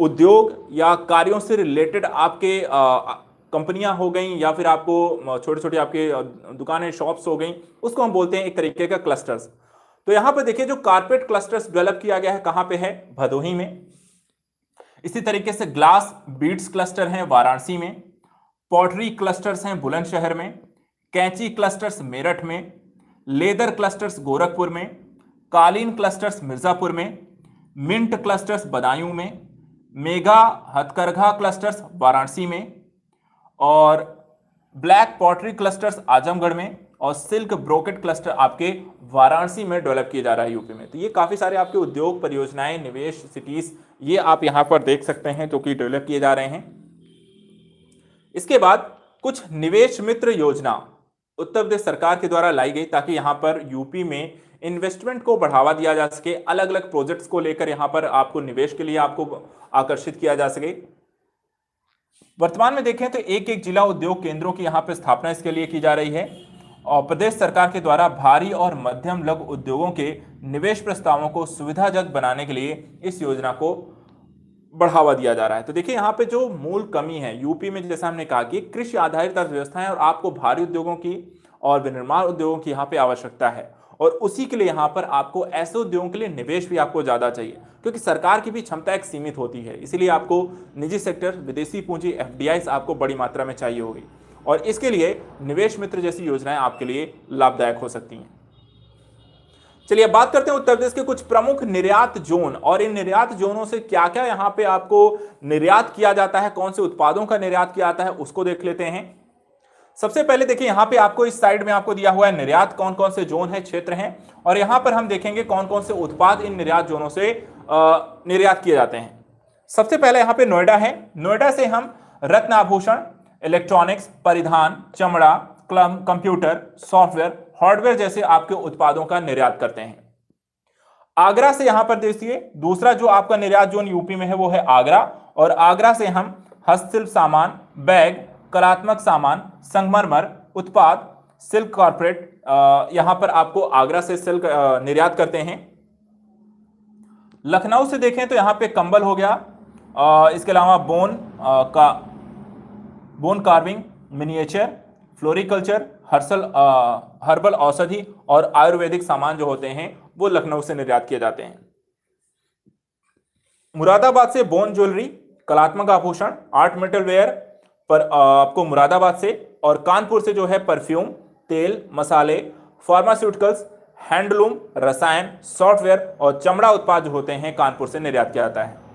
उद्योग या कार्यों से रिलेटेड आपके कंपनियां हो गई या फिर आपको छोटे छोटे आपके दुकानें शॉप्स हो गई उसको हम बोलते हैं एक तरीके का क्लस्टर्स तो यहां पर देखिए जो कारपेट क्लस्टर्स डेवलप किया गया है कहां पे है भदोही में इसी तरीके से ग्लास बीड्स क्लस्टर हैं वाराणसी में पॉटरी क्लस्टर्स हैं बुलंदशहर में कैंची क्लस्टर्स मेरठ में लेदर क्लस्टर्स गोरखपुर में कालीन क्लस्टर्स मिर्ज़ापुर में मिंट क्लस्टर्स बदायूं में मेगा हथकरघा क्लस्टर्स वाराणसी में और ब्लैक पॉटरी क्लस्टर्स आजमगढ़ में और सिल्क ब्रोकेट क्लस्टर आपके वाराणसी में डेवलप किया जा रहा है यूपी में तो ये काफ़ी सारे आपके उद्योग परियोजनाएं निवेश सिटीज़ ये आप यहाँ पर देख सकते हैं जो कि डेवलप किए जा रहे हैं इसके बाद कुछ निवेश मित्र योजना उत्तर प्रदेश सरकार के द्वारा लाई गई ताकि यहाँ पर यूपी में इन्वेस्टमेंट को बढ़ावा दिया जा सके अलग अलग प्रोजेक्ट्स को लेकर यहाँ पर आपको निवेश के लिए आपको आकर्षित किया जा सके वर्तमान में देखें तो एक एक जिला उद्योग केंद्रों की यहाँ पर स्थापना इसके लिए की जा रही है और प्रदेश सरकार के द्वारा भारी और मध्यम लघु उद्योगों के निवेश प्रस्तावों को सुविधाजनक बनाने के लिए इस योजना को बढ़ावा दिया जा रहा है तो देखिए यहाँ पे जो मूल कमी है यूपी में जैसा हमने कहा कि कृषि आधारित अर्थव्यवस्था है और आपको भारी उद्योगों की और विनिर्माण उद्योगों की यहाँ पे आवश्यकता है और उसी के लिए यहाँ पर आपको ऐसे उद्योगों के लिए निवेश भी आपको ज़्यादा चाहिए क्योंकि सरकार की भी क्षमता एक सीमित होती है इसीलिए आपको निजी सेक्टर विदेशी पूंजी एफ आपको बड़ी मात्रा में चाहिए होगी और इसके लिए निवेश मित्र जैसी योजनाएं आपके लिए लाभदायक हो सकती हैं चलिए अब बात करते हैं उत्तर प्रदेश के कुछ प्रमुख निर्यात जोन और इन निर्यात जोनों से क्या क्या यहाँ पे आपको निर्यात किया जाता है कौन से उत्पादों का निर्यात किया जाता है उसको देख लेते हैं सबसे पहले देखिए यहाँ पे आपको इस साइड में आपको दिया हुआ है निर्यात कौन कौन से जोन है क्षेत्र हैं और यहाँ पर हम देखेंगे कौन कौन से उत्पाद इन निर्यात जोनों से निर्यात किए जाते हैं सबसे पहले यहाँ पे नोएडा है नोएडा से हम रत्न आभूषण इलेक्ट्रॉनिक्स परिधान चमड़ा क्लम कंप्यूटर सॉफ्टवेयर हार्डवेयर जैसे आपके उत्पादों का निर्यात करते हैं आगरा से यहां पर देखिए दूसरा जो आपका निर्यात जोन यूपी में है वो है आगरा और आगरा से हम हस्तशिल्प सामान बैग कलात्मक सामान संगमरमर उत्पाद सिल्क कॉर्पोरेट यहां पर आपको आगरा से सिल्क निर्यात करते हैं लखनऊ से देखें तो यहां पे कंबल हो गया आ, इसके अलावा बोन आ, का बोन कार्विंग मिनिएचर फ्लोरिकल्चर हर्सल आ, हर्बल औषधि और आयुर्वेदिक सामान जो होते हैं वो लखनऊ से निर्यात किए जाते हैं मुरादाबाद से बोन ज्वेलरी कलात्मक आभूषण आर्ट मेटल वेयर पर आपको मुरादाबाद से और कानपुर से जो है परफ्यूम तेल मसाले फार्मास्यूटिकल्स हैंडलूम रसायन सॉफ्टवेयर और चमड़ा उत्पाद जो होते हैं कानपुर से निर्यात किया जाता है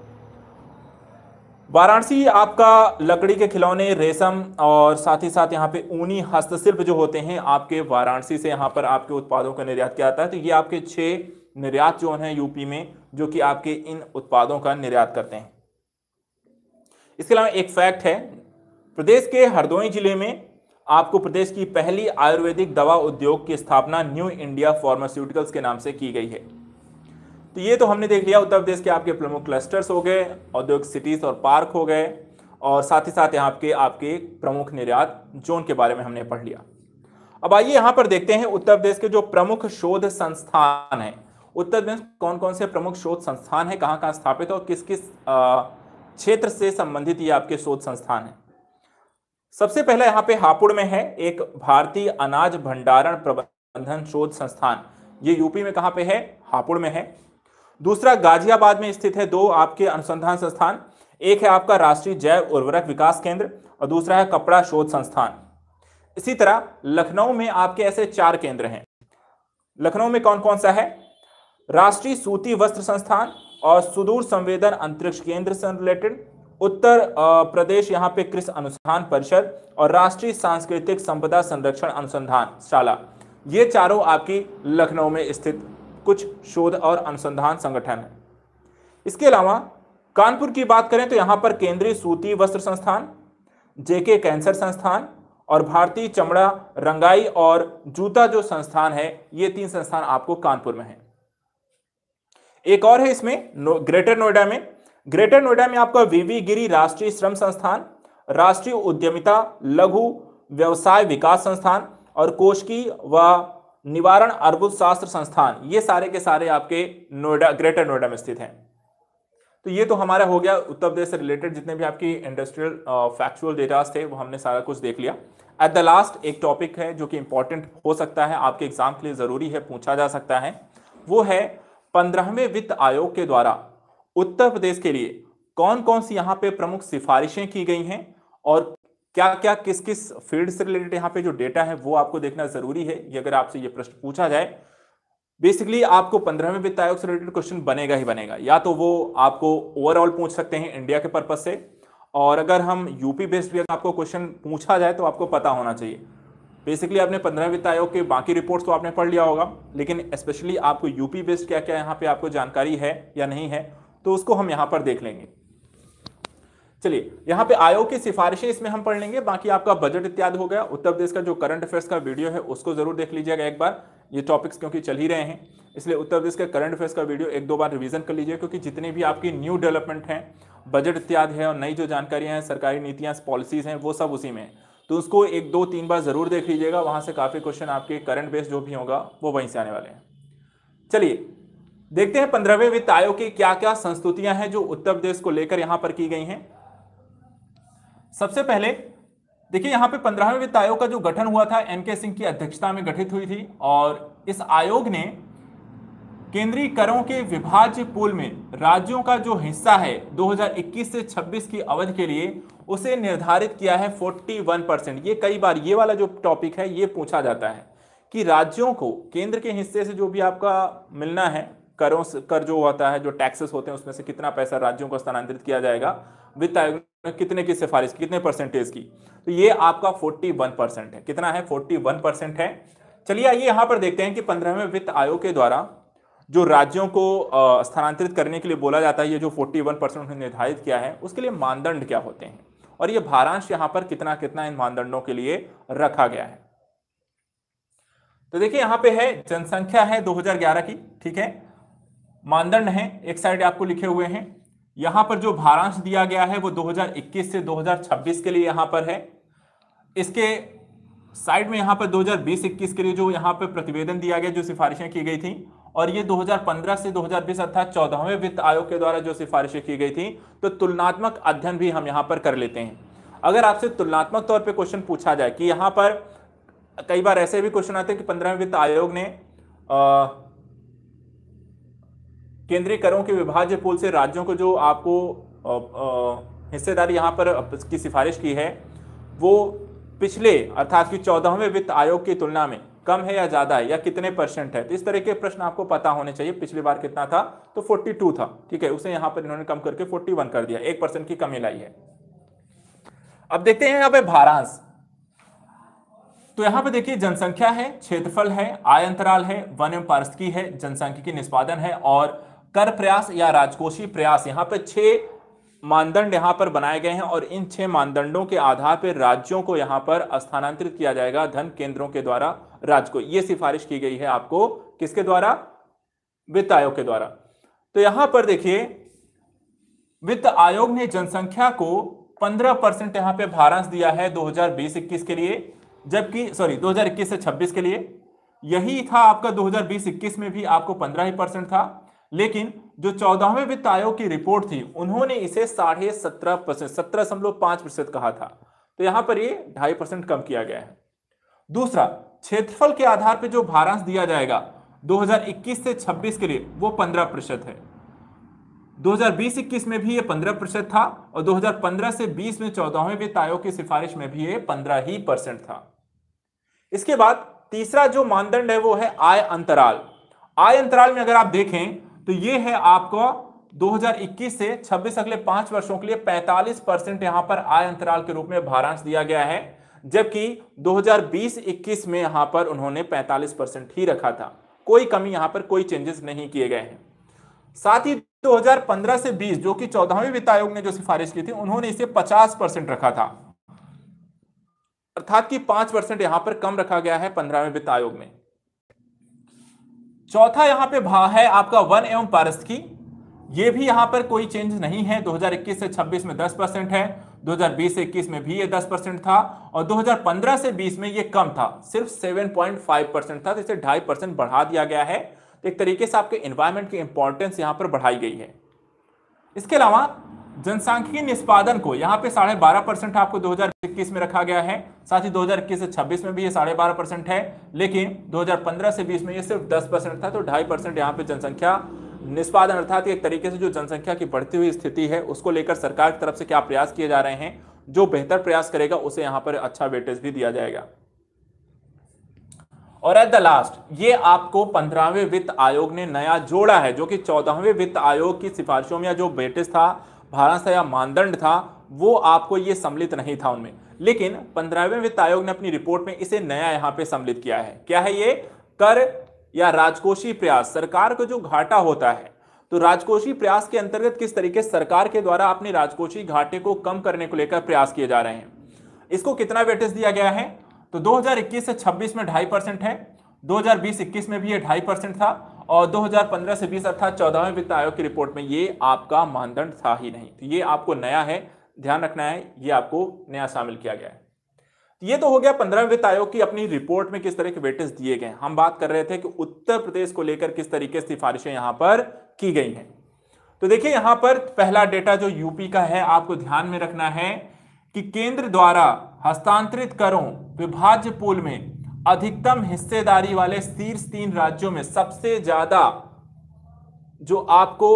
वाराणसी आपका लकड़ी के खिलौने रेशम और साथ ही साथ यहाँ पे ऊनी हस्तशिल्प जो होते हैं आपके वाराणसी से यहाँ पर आपके उत्पादों का निर्यात किया जाता है तो ये आपके छः निर्यात जोन है यूपी में जो कि आपके इन उत्पादों का निर्यात करते हैं इसके अलावा एक फैक्ट है प्रदेश के हरदोई जिले में आपको प्रदेश की पहली आयुर्वेदिक दवा उद्योग की स्थापना न्यू इंडिया फार्मास्यूटिकल्स के नाम से की गई है तो ये तो हमने देख लिया उत्तर प्रदेश के आपके प्रमुख क्लस्टर्स हो गए औद्योगिक सिटीज और पार्क हो गए और साथ ही साथ यहाँ के आपके प्रमुख निर्यात जोन के बारे में हमने पढ़ लिया अब आइए यहाँ पर देखते हैं उत्तर प्रदेश के जो प्रमुख शोध संस्थान है उत्तर प्रदेश कौन कौन से प्रमुख शोध संस्थान है कहाँ कहाँ स्थापित और किस किस क्षेत्र से संबंधित ये आपके शोध संस्थान है सबसे पहला यहाँ पे हापुड़ में है एक भारतीय अनाज भंडारण प्रबंधन शोध संस्थान ये यूपी में कहाँ पे है हापुड़ में है दूसरा गाजियाबाद में स्थित है दो आपके अनुसंधान संस्थान एक है आपका राष्ट्रीय जैव उर्वरक विकास केंद्र और दूसरा है कपड़ा शोध संस्थान इसी तरह लखनऊ में आपके ऐसे चार केंद्र हैं लखनऊ में कौन कौन सा है राष्ट्रीय सूती वस्त्र संस्थान और सुदूर संवेदन अंतरिक्ष केंद्र से रिलेटेड उत्तर प्रदेश यहाँ पे कृषि अनुसंधान परिषद और राष्ट्रीय सांस्कृतिक संपदा संरक्षण अनुसंधान शाला ये चारों आपकी लखनऊ में स्थित कुछ शोध और अनुसंधान संगठन है इसके अलावा कानपुर की बात करें तो यहाँ पर केंद्रीय सूती वस्त्र संस्थान जेके कैंसर संस्थान और भारतीय चमड़ा रंगाई और जूता जो संस्थान है ये तीन संस्थान आपको कानपुर में है एक और है इसमें ग्रेटर नोएडा में ग्रेटर नोएडा में आपका वीवी गिरी राष्ट्रीय श्रम संस्थान राष्ट्रीय उद्यमिता लघु व्यवसाय विकास संस्थान और कोशकी व निवारण अर्बुद शास्त्र संस्थान ये सारे के सारे आपके नोएडा ग्रेटर नोएडा में स्थित हैं तो ये तो हमारा हो गया उत्तर प्रदेश से रिलेटेड जितने भी आपकी इंडस्ट्रियल फैक्चुअल डेटाज थे वो हमने सारा कुछ देख लिया एट द लास्ट एक टॉपिक है जो कि इंपॉर्टेंट हो सकता है आपके एग्जाम के लिए ज़रूरी है पूछा जा सकता है वो है पंद्रहवें वित्त आयोग के द्वारा उत्तर प्रदेश के लिए कौन कौन सी यहाँ पे प्रमुख सिफारिशें की गई हैं और क्या क्या किस किस फील्ड से रिलेटेड यहाँ पे जो डेटा है वो आपको देखना जरूरी है ये अगर आपसे ये प्रश्न पूछा जाए बेसिकली आपको पंद्रहवें वित्त आयोग से रिलेटेड क्वेश्चन बनेगा ही बनेगा या तो वो आपको ओवरऑल पूछ सकते हैं इंडिया के पर्पज से और अगर हम यूपी बेस्ड भी अगर आपको क्वेश्चन पूछा जाए तो आपको पता होना चाहिए बेसिकली आपने पंद्रह वित्त आयोग के बाकी रिपोर्ट्स तो आपने पढ़ लिया होगा लेकिन स्पेशली आपको यूपी बेस्ड क्या क्या यहाँ पे आपको जानकारी है या नहीं है तो उसको हम यहां पर देख लेंगे चलिए यहां पे आयोग की सिफारिशें इसमें हम पढ़ लेंगे बाकी आपका बजट इत्यादि हो गया उत्तर प्रदेश का जो करंट अफेयर्स का वीडियो है उसको जरूर देख लीजिएगा एक बार ये टॉपिक्स क्योंकि चल ही रहे हैं इसलिए उत्तर प्रदेश के करंट अफेयर्स का वीडियो एक दो बार रिवीजन कर लीजिए क्योंकि जितने भी आपकी न्यू डेवलपमेंट हैं बजट इत्यादि है और नई जो जानकारियां हैं सरकारी नीतियां पॉलिसीज़ हैं वो सब उसी में है तो उसको एक दो तीन बार ज़रूर देख लीजिएगा वहां से काफ़ी क्वेश्चन आपके करंट बेस्ड जो भी होगा वो वहीं से आने वाले हैं चलिए देखते हैं पंद्रहवें वित्त आयोग की क्या क्या संस्तुतियां हैं जो उत्तर प्रदेश को लेकर यहां पर की गई हैं सबसे पहले देखिए यहां पे पंद्रहवें वित्त आयोग का जो गठन हुआ था एम के सिंह की अध्यक्षता में गठित हुई थी और इस आयोग ने केंद्रीय करों के विभाज्य पुल में राज्यों का जो हिस्सा है 2021 से 26 की अवधि के लिए उसे निर्धारित किया है 41 परसेंट ये कई बार ये वाला जो टॉपिक है ये पूछा जाता है कि राज्यों को केंद्र के हिस्से से जो भी आपका मिलना है करों से कर जो होता है जो टैक्सेस होते हैं उसमें से कितना पैसा राज्यों को स्थानांतरित किया जाएगा वित्त आयोग ने कितने की सिफारिश कितने परसेंटेज की तो ये आपका 41 परसेंट है कितना है 41 परसेंट है चलिए आइए यहाँ पर देखते हैं कि पंद्रहवें वित्त आयोग के द्वारा जो राज्यों को स्थानांतरित करने के लिए बोला जाता है ये जो 41 परसेंट उन्होंने निर्धारित किया है उसके लिए मानदंड क्या होते हैं और ये भारांश यहाँ पर कितना कितना इन मानदंडों के लिए रखा गया है तो देखिए यहाँ पे है जनसंख्या है 2011 की ठीक है मानदंड हैं एक साइड आपको लिखे हुए हैं यहां पर जो भारांश दिया गया है वो 2021 से 2026 के लिए यहां पर है इसके साइड में यहां पर 2020-21 के लिए जो यहां पर प्रतिवेदन दिया गया जो सिफारिशें की गई थी और ये 2015 से 2020 अर्थात चौदहवें वित्त आयोग के द्वारा जो सिफारिशें की गई थी तो तुलनात्मक अध्ययन भी हम यहाँ पर कर लेते हैं अगर आपसे तुलनात्मक तौर पर क्वेश्चन पूछा जाए कि यहाँ पर कई बार ऐसे भी क्वेश्चन आते हैं कि पंद्रहवें वित्त आयोग ने आ, केंद्रीय करों के विभाज्य पुल से राज्यों को जो आपको हिस्सेदारी यहाँ पर की सिफारिश की है वो पिछले अर्थात कि चौदहवें वित्त आयोग की तुलना में कम है या ज़्यादा है या कितने परसेंट है तो इस तरह के प्रश्न आपको पता होने चाहिए पिछली बार कितना था तो 42 था ठीक है उसे यहां पर इन्होंने कम करके 41 कर दिया एक परसेंट की कमी लाई है अब देखते हैं यहां पे भारांश तो यहां पे देखिए जनसंख्या है क्षेत्रफल है आय अंतराल है वन एवं पारिस्थिकी है जनसंख्या की निष्पादन है और कर प्रयास या राजकोषीय प्रयास यहाँ पर छह मानदंड यहाँ पर बनाए गए हैं और इन छह मानदंडों के आधार पर राज्यों को यहाँ पर स्थानांतरित किया जाएगा धन केंद्रों के द्वारा राज्य को ये सिफारिश की गई है आपको किसके द्वारा वित्त आयोग के द्वारा तो यहां पर देखिए वित्त आयोग ने जनसंख्या को 15 परसेंट यहां पर भारांश दिया है 2020-21 के लिए जबकि सॉरी 2021 से 26 के लिए यही था आपका 2020-21 में भी आपको 15 ही परसेंट था लेकिन जो चौदहवें वित्त आयोग की रिपोर्ट थी उन्होंने इसे साढ़े सत्रह परसेंट सत्रह दशमलव पांच प्रतिशत कहा था तो यहां पर ये ढाई परसेंट कम किया गया है दूसरा क्षेत्रफल के आधार पर जो भारांश दिया जाएगा 2021 से 26 के लिए वो 15 प्रतिशत है 2020-21 में भी ये 15 प्रतिशत था और 2015 से 20 में चौदहवें वित्त आयोग की सिफारिश में भी ये 15 ही परसेंट था इसके बाद तीसरा जो मानदंड है वो है आय अंतराल आय अंतराल में अगर आप देखें तो ये है आपको 2021 से 26 अगले पांच वर्षों के लिए 45 परसेंट यहां पर आय अंतराल के रूप में भारांश दिया गया है जबकि 2020-21 में यहां पर उन्होंने 45 परसेंट ही रखा था कोई कमी यहां पर कोई चेंजेस नहीं किए गए हैं साथ ही 2015 से 20 जो कि चौदहवें वित्त आयोग ने जो सिफारिश की थी उन्होंने इसे 50 परसेंट रखा था अर्थात कि 5 परसेंट यहां पर कम रखा गया है पंद्रहवें वित्त आयोग में चौथा यहां पे भाव है आपका वन एवं पारस की ये भी यहां पर कोई चेंज नहीं है 2021 से 26 में 10 परसेंट है 2020 से 21 में भी ये 10 परसेंट था और 2015 से 20 में ये कम था सिर्फ 7.5 परसेंट था तो इसे ढाई परसेंट बढ़ा दिया गया है तो एक तरीके से आपके इन्वायरमेंट की इंपॉर्टेंस यहां पर बढ़ाई गई है इसके अलावा जनसांख्यिकी निष्पादन को यहाँ पे साढ़े बारह परसेंट आपको 2021 में रखा गया है साथ ही 2021 से 26 में भी ये साढ़े बारह परसेंट है लेकिन 2015 से 20 में ये सिर्फ 10 परसेंट था तो ढाई परसेंट यहाँ पे जनसंख्या निष्पादन अर्थात एक तरीके से जो जनसंख्या की बढ़ती हुई स्थिति है उसको लेकर सरकार की तरफ से क्या प्रयास किए जा रहे हैं जो बेहतर प्रयास करेगा उसे यहाँ पर अच्छा वेटेज भी दिया जाएगा और एट द लास्ट ये आपको पंद्रहवें वित्त आयोग ने नया जोड़ा है जो कि चौदहवें वित्त आयोग की सिफारिशों में जो बेटिस था भारांस या मानदंड था वो आपको ये सम्मिलित नहीं था उनमें लेकिन पंद्रहवें वित्त आयोग ने अपनी रिपोर्ट में इसे नया यहाँ पे सम्मिलित किया है क्या है ये कर या राजकोषीय प्रयास सरकार को जो घाटा होता है तो राजकोषीय प्रयास के अंतर्गत किस तरीके सरकार के द्वारा अपने राजकोषीय घाटे को कम करने को लेकर प्रयास किए जा रहे हैं इसको कितना वेटेज दिया गया है तो 2021 से 26 में ढाई परसेंट है 2020-21 में भी ये ढाई परसेंट था और 2015 से 20 अर्थात चौदहवें वित्त आयोग की रिपोर्ट में ये आपका मानदंड था ही नहीं तो ये आपको नया है ध्यान रखना है ये आपको नया शामिल किया गया है तो ये तो हो गया पंद्रहवें वित्त आयोग की अपनी रिपोर्ट में किस तरह के वेटेज दिए गए हम बात कर रहे थे कि उत्तर प्रदेश को लेकर किस तरीके से सिफारिशें यहां पर की गई हैं तो देखिए यहां पर पहला डेटा जो यूपी का है आपको ध्यान में रखना है कि केंद्र द्वारा हस्तांतरित करों विभाज्य पुल में अधिकतम हिस्सेदारी वाले शीर्ष तीन राज्यों में सबसे ज्यादा जो आपको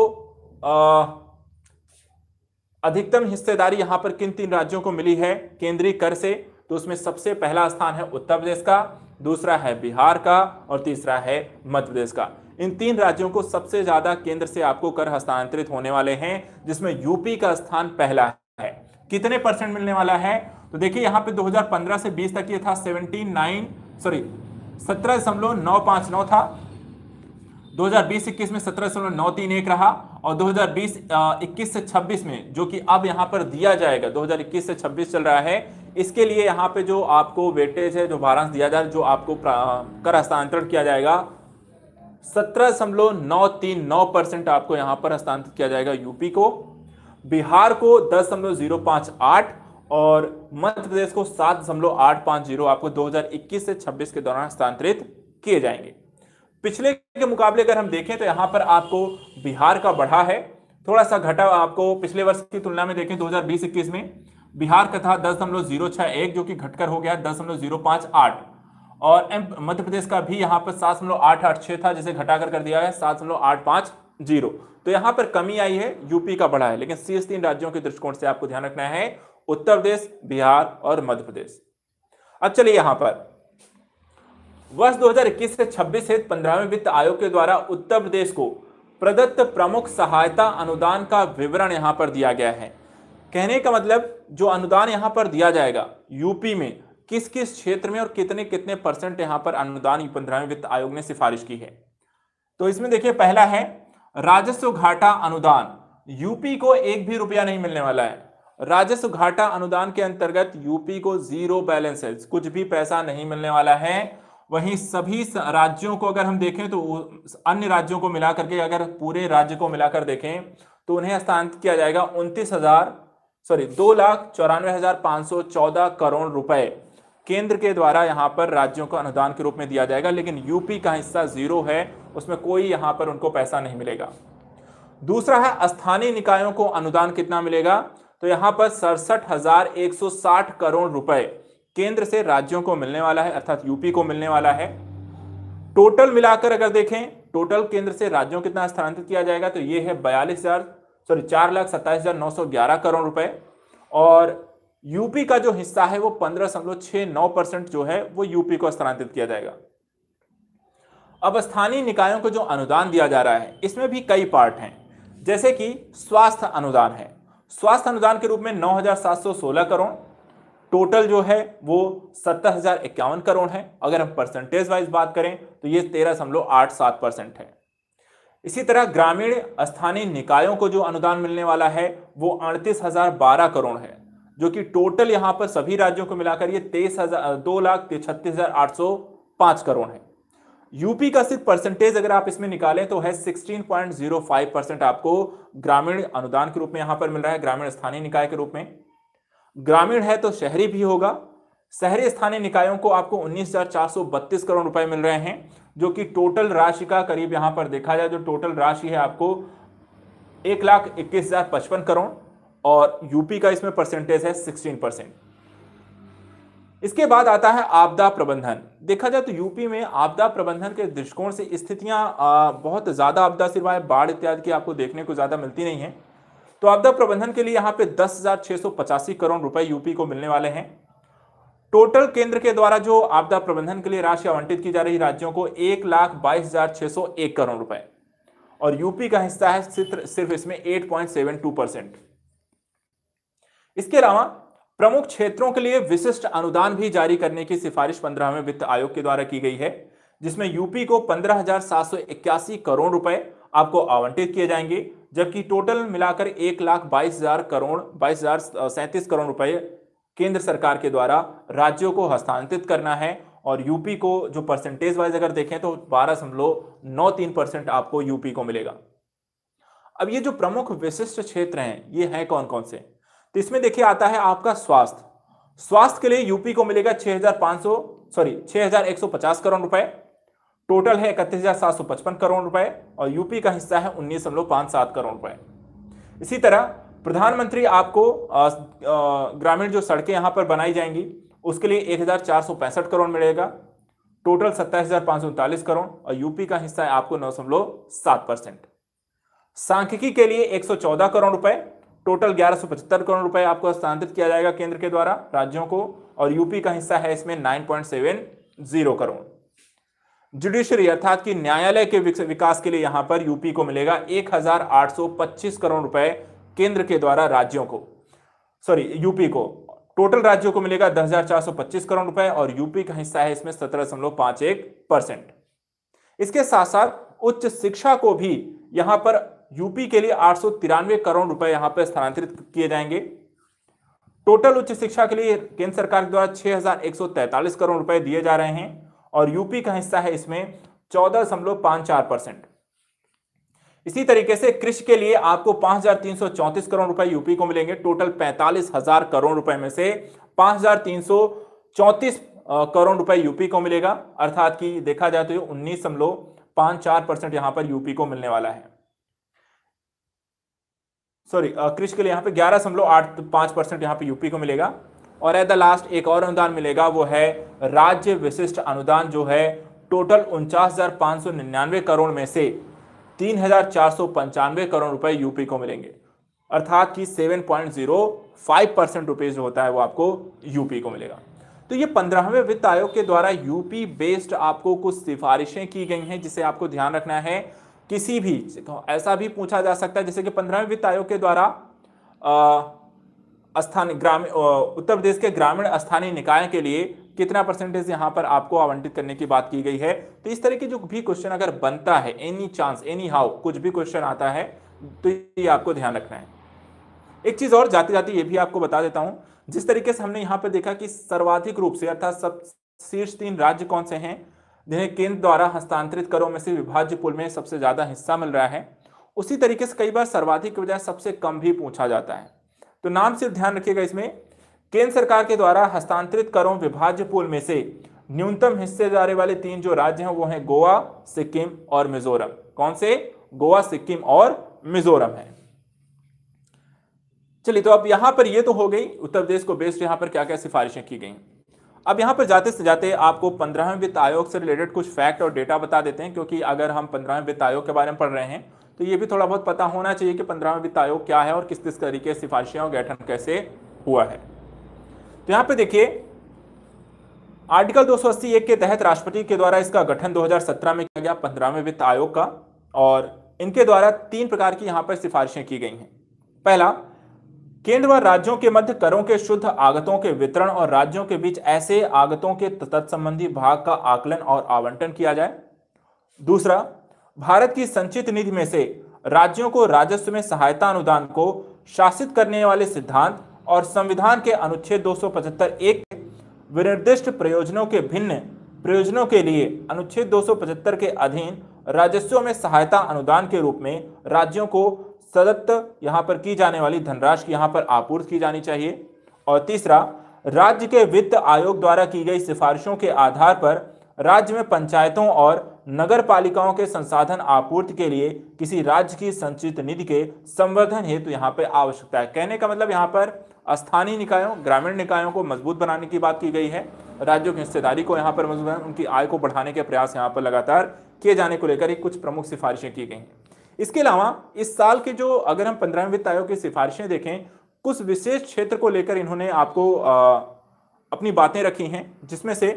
अधिकतम हिस्सेदारी यहां पर किन तीन राज्यों को मिली है केंद्रीय कर से तो उसमें सबसे पहला स्थान है उत्तर प्रदेश का दूसरा है बिहार का और तीसरा है मध्य प्रदेश का इन तीन राज्यों को सबसे ज्यादा केंद्र से आपको कर हस्तांतरित होने वाले हैं जिसमें यूपी का स्थान पहला है कितने परसेंट मिलने वाला है तो देखिए यहां पे 2015 से 20 तक ये था 79 सॉरी सत्रह दशमलव नौ पांच नौ था 2020-21 में सत्रह दशमलव नौ तीन एक रहा और 2020-21 से 26 में जो कि अब यहां पर दिया जाएगा 2021 से 26 चल रहा है इसके लिए यहां पे जो आपको वेटेज है जो भारांश दिया जाए जो आपको कर हस्तांतरण किया जाएगा सत्रह दशमलव नौ तीन नौ परसेंट आपको यहां पर हस्तांतरित किया जाएगा यूपी को बिहार को दस दशमलव जीरो पांच आठ और मध्य प्रदेश को सात दशमलव आठ पाँच जीरो आपको 2021 से 26 के दौरान स्थानांतरित किए जाएंगे पिछले के मुकाबले अगर हम देखें तो यहाँ पर आपको बिहार का बढ़ा है थोड़ा सा घटा आपको पिछले वर्ष की तुलना में देखें 2020-21 में बिहार का था दस दशमलव जीरो छह एक जो कि घटकर हो गया दस दशमलव जीरो पांच आठ और मध्य प्रदेश का भी यहाँ पर सात दशमलव आठ आठ छह था जिसे घटाकर कर दिया है सात दशमलव आठ पांच जीरो तो यहां पर कमी आई है यूपी का बढ़ा है लेकिन सीएस तीन राज्यों के दृष्टिकोण से आपको ध्यान रखना है उत्तर प्रदेश बिहार और मध्य प्रदेश अब चलिए यहां पर वर्ष 2021 से 26 हित पंद्रहवें वित्त आयोग के द्वारा उत्तर प्रदेश को प्रदत्त प्रमुख सहायता अनुदान का विवरण यहां पर दिया गया है कहने का मतलब जो अनुदान यहां पर दिया जाएगा यूपी में किस किस क्षेत्र में और कितने कितने परसेंट यहां पर अनुदान पंद्रहवें वित्त आयोग ने सिफारिश की है तो इसमें देखिए पहला है राजस्व घाटा अनुदान यूपी को एक भी रुपया नहीं मिलने वाला है राजस्व घाटा अनुदान के अंतर्गत यूपी को जीरो बैलेंस है कुछ भी पैसा नहीं मिलने वाला है वहीं सभी राज्यों को अगर हम देखें तो अन्य राज्यों को मिलाकर के अगर पूरे राज्य को मिलाकर देखें तो उन्हें हस्तांतरित किया जाएगा उनतीस हजार सॉरी दो लाख चौरानवे हजार पांच सौ चौदह करोड़ रुपए केंद्र के द्वारा यहां पर राज्यों को अनुदान के रूप में दिया जाएगा लेकिन यूपी का हिस्सा जीरो है उसमें कोई यहां पर उनको पैसा नहीं मिलेगा दूसरा है स्थानीय निकायों को अनुदान कितना मिलेगा तो यहां पर सड़सठ हजार एक सौ साठ करोड़ रुपए केंद्र से राज्यों को मिलने वाला है अर्थात यूपी को मिलने वाला है टोटल मिलाकर अगर देखें टोटल केंद्र से राज्यों कितना स्थानांतरित किया जाएगा तो यह है बयालीस हजार सॉरी चार लाख सत्ताईस हजार नौ सौ ग्यारह करोड़ रुपए और यूपी का जो हिस्सा है वो पंद्रह दशमलव छह नौ परसेंट जो है वो यूपी को स्थानांतरित किया जाएगा अब स्थानीय निकायों को जो अनुदान दिया जा रहा है इसमें भी कई पार्ट हैं जैसे कि स्वास्थ्य अनुदान है स्वास्थ्य अनुदान के रूप में 9,716 करोड़ टोटल जो है वो सत्तर करोड़ है अगर हम परसेंटेज वाइज बात करें तो ये तेरह दशमलव आठ सात परसेंट है इसी तरह ग्रामीण स्थानीय निकायों को जो अनुदान मिलने वाला है वो अड़तीस हजार बारह करोड़ है जो कि टोटल यहां पर सभी राज्यों को मिलाकर ये तेईस हजार दो लाख छत्तीस हजार आठ सौ पांच करोड़ है यूपी का सिर्फ परसेंटेज अगर आप इसमें निकालें तो है 16.05 परसेंट आपको ग्रामीण अनुदान के रूप में यहां पर मिल रहा है ग्रामीण स्थानीय निकाय के रूप में ग्रामीण है तो शहरी भी होगा शहरी स्थानीय निकायों को आपको 19,432 करोड़ रुपए मिल रहे हैं जो कि टोटल राशि का करीब यहां पर देखा जाए जो तो टोटल राशि है आपको एक लाख इक्कीस हजार पचपन करोड़ और यूपी का इसमें परसेंटेज है सिक्सटीन परसेंट इसके बाद आता है आपदा प्रबंधन देखा जाए तो यूपी में आपदा प्रबंधन के दृष्टिकोण से स्थितियां बहुत ज़्यादा आपदा सिर्फ बाढ़ इत्यादि की आपको देखने को ज़्यादा मिलती नहीं है तो आपदा प्रबंधन के लिए यहां पे दस हज़ार सौ पचासी करोड़ रुपए यूपी को मिलने वाले हैं टोटल केंद्र के द्वारा जो आपदा प्रबंधन के लिए राशि आवंटित की जा रही राज्यों को एक लाख बाईस हजार छह सौ एक करोड़ रुपए और यूपी का हिस्सा है सिर्फ इसमें eight point seven two percent इसके अलावा प्रमुख क्षेत्रों के लिए विशिष्ट अनुदान भी जारी करने की सिफारिश पंद्रहवें वित्त आयोग के द्वारा की गई है जिसमें यूपी को पंद्रह करोड़ रुपए आपको आवंटित किए जाएंगे जबकि टोटल मिलाकर एक लाख बाईस हजार करोड़ बाईस हजार सैंतीस करोड़ रुपए केंद्र सरकार के द्वारा राज्यों को हस्तांतरित करना है और यूपी को जो परसेंटेज वाइज अगर देखें तो बारह दशमलव नौ तीन परसेंट आपको यूपी को मिलेगा अब ये जो प्रमुख विशिष्ट क्षेत्र हैं ये हैं कौन कौन से तो इसमें देखिए आता है आपका स्वास्थ्य स्वास्थ्य के लिए यूपी को मिलेगा 6,500 सॉरी 6,150 करोड़ रुपए टोटल है इकतीस हजार सात सौ पचपन करोड़ रुपए और यूपी का हिस्सा है उन्नीस सात करोड़ रुपए इसी तरह प्रधानमंत्री आपको ग्रामीण जो सड़कें यहां पर बनाई जाएंगी उसके लिए एक हजार चार सौ पैंसठ करोड़ मिलेगा टोटल सत्ताईस हजार सौ उनतालीस करोड़ और यूपी का हिस्सा है आपको नौ दशमलव सात परसेंट सांख्यिकी के लिए एक सौ चौदह करोड़ रुपए टोटल ग्यारह सौ पचहत्तर करोड़ रुपए आपको हस्तांतरित किया जाएगा केंद्र के द्वारा राज्यों को और यूपी का हिस्सा है इसमें nine point seven zero crore judiciary अर्थात कि न्यायालय के विकास के लिए यहां पर यूपी को मिलेगा एक हजार आठ सौ पच्चीस करोड़ रुपए केंद्र के द्वारा राज्यों को सॉरी यूपी को टोटल राज्यों को मिलेगा दस हजार चार सौ पच्चीस करोड़ रुपए और यूपी का हिस्सा है इसमें सत्रह दशमलव पांच एक परसेंट इसके साथ साथ उच्च शिक्षा को भी यहां पर यूपी के लिए आठ करोड़ रुपए यहां पर स्थानांतरित किए जाएंगे टोटल उच्च शिक्षा के लिए केंद्र सरकार के द्वारा 6,143 करोड़ रुपए दिए जा रहे हैं और यूपी का हिस्सा है इसमें चौदह दशमलव पांच चार परसेंट इसी तरीके से कृषि के लिए आपको पांच हजार तीन सौ चौंतीस करोड़ रुपए यूपी को मिलेंगे टोटल पैंतालीस हजार करोड़ रुपए में से पांच हजार तीन सौ चौंतीस करोड़ रुपए यूपी को मिलेगा अर्थात कि देखा जाए तो उन्नीस दशमलव पांच चार परसेंट यहां पर यूपी को मिलने वाला है सॉरी कृषि uh, के लिए यहाँ पे ग्यारह दशमलव आठ पाँच परसेंट यहाँ पे यूपी को मिलेगा और एट द लास्ट एक और अनुदान मिलेगा वो है राज्य विशिष्ट अनुदान जो है टोटल उनचास करोड़ में से तीन करोड़ रुपए यूपी को मिलेंगे अर्थात कि 7.05 परसेंट रुपये जो होता है वो आपको यूपी को मिलेगा तो ये पंद्रहवें वित्त आयोग के द्वारा यूपी बेस्ड आपको कुछ सिफारिशें की गई हैं जिसे आपको ध्यान रखना है किसी भी ऐसा भी पूछा जा सकता है जैसे कि पंद्रहवें वित्त आयोग के द्वारा स्थानीय ग्रामीण उत्तर प्रदेश के ग्रामीण स्थानीय निकाय के लिए कितना परसेंटेज यहां पर आपको आवंटित करने की बात की गई है तो इस तरह की जो भी क्वेश्चन अगर बनता है एनी चांस एनी हाउ कुछ भी क्वेश्चन आता है तो ये आपको ध्यान रखना है एक चीज और जाते जाते ये भी आपको बता देता हूं जिस तरीके से हमने यहाँ पर देखा कि सर्वाधिक रूप से अर्थात सब शीर्ष तीन राज्य कौन से हैं जिन्हें केंद्र द्वारा हस्तांतरित करों में से विभाज्य पुल में सबसे ज़्यादा हिस्सा मिल रहा है उसी तरीके से कई बार सर्वाधिक की बजाय सबसे कम भी पूछा जाता है तो नाम सिर्फ ध्यान रखिएगा इसमें केंद्र सरकार के द्वारा हस्तांतरित करों विभाज्य पुल में से न्यूनतम हिस्सेदारी वाले तीन जो राज्य हैं वो हैं गोवा सिक्किम और मिजोरम कौन से गोवा सिक्किम और मिजोरम है चलिए तो अब यहां पर ये तो हो गई उत्तर प्रदेश को बेस्ड यहां पर क्या क्या सिफारिशें की गई अब यहाँ पर जाते से जाते आपको पंद्रहवें वित्त आयोग से रिलेटेड कुछ फैक्ट और डेटा बता देते हैं क्योंकि अगर हम पंद्रहवें वित्त आयोग के बारे में पढ़ रहे हैं तो ये भी थोड़ा बहुत पता होना चाहिए कि पंद्रहवें वित्त आयोग क्या है और किस किस तरीके से सिफारिशें और गठन कैसे हुआ है तो यहाँ पर देखिए आर्टिकल दो एक के तहत राष्ट्रपति के द्वारा इसका गठन दो में किया गया पंद्रहवें वित्त आयोग का और इनके द्वारा तीन प्रकार की यहाँ पर सिफारिशें की गई हैं पहला केंद्र व राज्यों के मध्य करों के शुद्ध आगतों के वितरण और राज्यों के बीच ऐसे आगतों के तत्संबंधी भाग का आकलन और आवंटन किया जाए दूसरा भारत की संचित निधि में से राज्यों को राजस्व में सहायता अनुदान को शासित करने वाले सिद्धांत और संविधान के अनुच्छेद दो सौ पचहत्तर एक विनिर्दिष्ट प्रयोजनों के भिन्न प्रयोजनों के लिए अनुच्छेद दो सौ पचहत्तर के अधीन राजस्व में सहायता अनुदान के रूप में राज्यों को सदत्त यहां पर की जाने वाली धनराशि की यहां पर आपूर्ति की जानी चाहिए और तीसरा राज्य के वित्त आयोग द्वारा की गई सिफारिशों के आधार पर राज्य में पंचायतों और नगर पालिकाओं के संसाधन आपूर्ति के लिए किसी राज्य की संचित निधि के संवर्धन हेतु यहाँ पर आवश्यकता है कहने का मतलब यहाँ पर स्थानीय निकायों ग्रामीण निकायों को मजबूत बनाने की बात की गई है राज्यों की हिस्सेदारी को यहाँ पर मजबूत उनकी आय को बढ़ाने के प्रयास यहाँ पर लगातार किए जाने को लेकर कुछ प्रमुख सिफारिशें की गई हैं इसके अलावा इस साल के जो अगर हम पंद्रहवें वित्त आयोग की सिफारिशें देखें कुछ विशेष क्षेत्र को लेकर इन्होंने आपको आ, अपनी बातें रखी हैं जिसमें से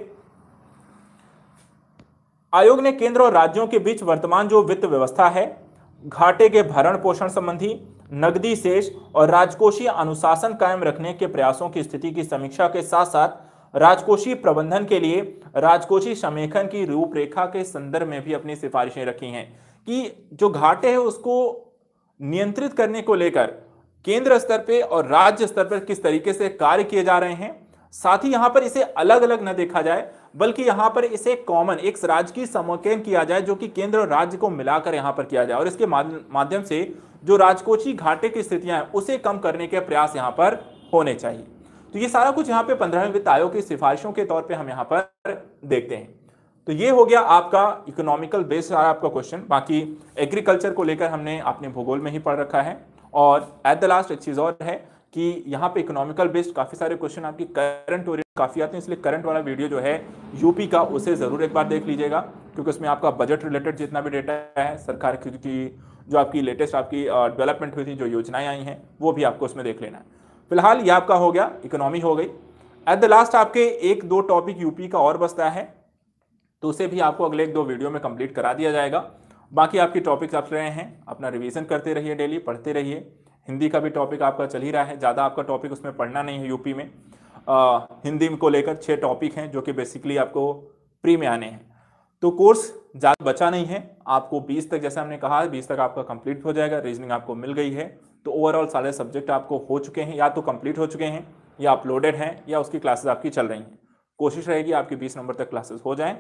आयोग ने केंद्र और राज्यों के बीच वर्तमान जो वित्त व्यवस्था है घाटे के भरण पोषण संबंधी नगदी शेष और राजकोषीय अनुशासन कायम रखने के प्रयासों की स्थिति की समीक्षा के साथ साथ राजकोषीय प्रबंधन के लिए राजकोषीय समेखन की रूपरेखा के संदर्भ में भी अपनी सिफारिशें रखी हैं कि जो घाटे हैं उसको नियंत्रित करने को लेकर केंद्र स्तर पे और राज्य स्तर पर किस तरीके से कार्य किए जा रहे हैं साथ ही यहां पर इसे अलग अलग न देखा जाए बल्कि यहां पर इसे कॉमन एक राजकीय समोकन किया जाए जो कि केंद्र और राज्य को मिलाकर यहां पर किया जाए और इसके माध्यम से जो राजकोची घाटे की स्थितियां हैं उसे कम करने के प्रयास यहां पर होने चाहिए तो ये सारा कुछ यहां पे पंद्रहवें वित्त आयोग की सिफारिशों के तौर पे हम यहां पर देखते हैं तो ये हो गया आपका इकोनॉमिकल बेस रहा आपका क्वेश्चन बाकी एग्रीकल्चर को लेकर हमने अपने भूगोल में ही पढ़ रखा है और एट द लास्ट एक चीज़ और है कि यहाँ पे इकोनॉमिकल बेस्ड काफ़ी सारे क्वेश्चन आपके करंट ओरिएंट काफ़ी आते हैं इसलिए करंट वाला वीडियो जो है यूपी का उसे ज़रूर एक बार देख लीजिएगा क्योंकि उसमें आपका बजट रिलेटेड जितना भी डेटा है सरकार की जो आपकी लेटेस्ट आपकी डेवलपमेंट हुई थी जो योजनाएं आई हैं वो भी आपको उसमें देख लेना है फिलहाल ये आपका हो गया इकोनॉमी हो गई एट द लास्ट आपके एक दो टॉपिक यूपी का और बसता है तो उसे भी आपको अगले एक दो वीडियो में कंप्लीट करा दिया जाएगा बाकी आपके टॉपिक्स आप रहे हैं अपना रिविज़न करते रहिए डेली पढ़ते रहिए हिंदी का भी टॉपिक आपका चल ही रहा है ज़्यादा आपका टॉपिक उसमें पढ़ना नहीं है यूपी में आ, हिंदी को लेकर छः टॉपिक हैं जो कि बेसिकली आपको प्री में आने हैं तो कोर्स ज़्यादा बचा नहीं है आपको बीस तक जैसे हमने कहा बीस तक आपका कंप्लीट हो जाएगा रीजनिंग आपको मिल गई है तो ओवरऑल सारे सब्जेक्ट आपको हो चुके हैं या तो कंप्लीट हो चुके हैं या अपलोडेड हैं या उसकी क्लासेस आपकी चल रही हैं कोशिश रहेगी आपकी 20 नंबर तक क्लासेस हो जाएं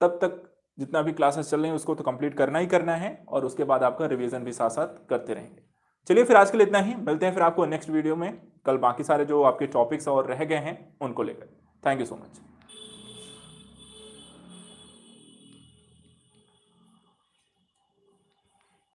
तब तक जितना भी क्लासेस चल रही हैं उसको तो कंप्लीट करना ही करना है और उसके बाद आपका रिविजन भी साथ साथ करते रहेंगे चलिए फिर आज के लिए इतना ही मिलते हैं फिर आपको नेक्स्ट वीडियो में कल बाकी सारे जो आपके टॉपिक्स और रह गए हैं उनको लेकर थैंक यू सो मच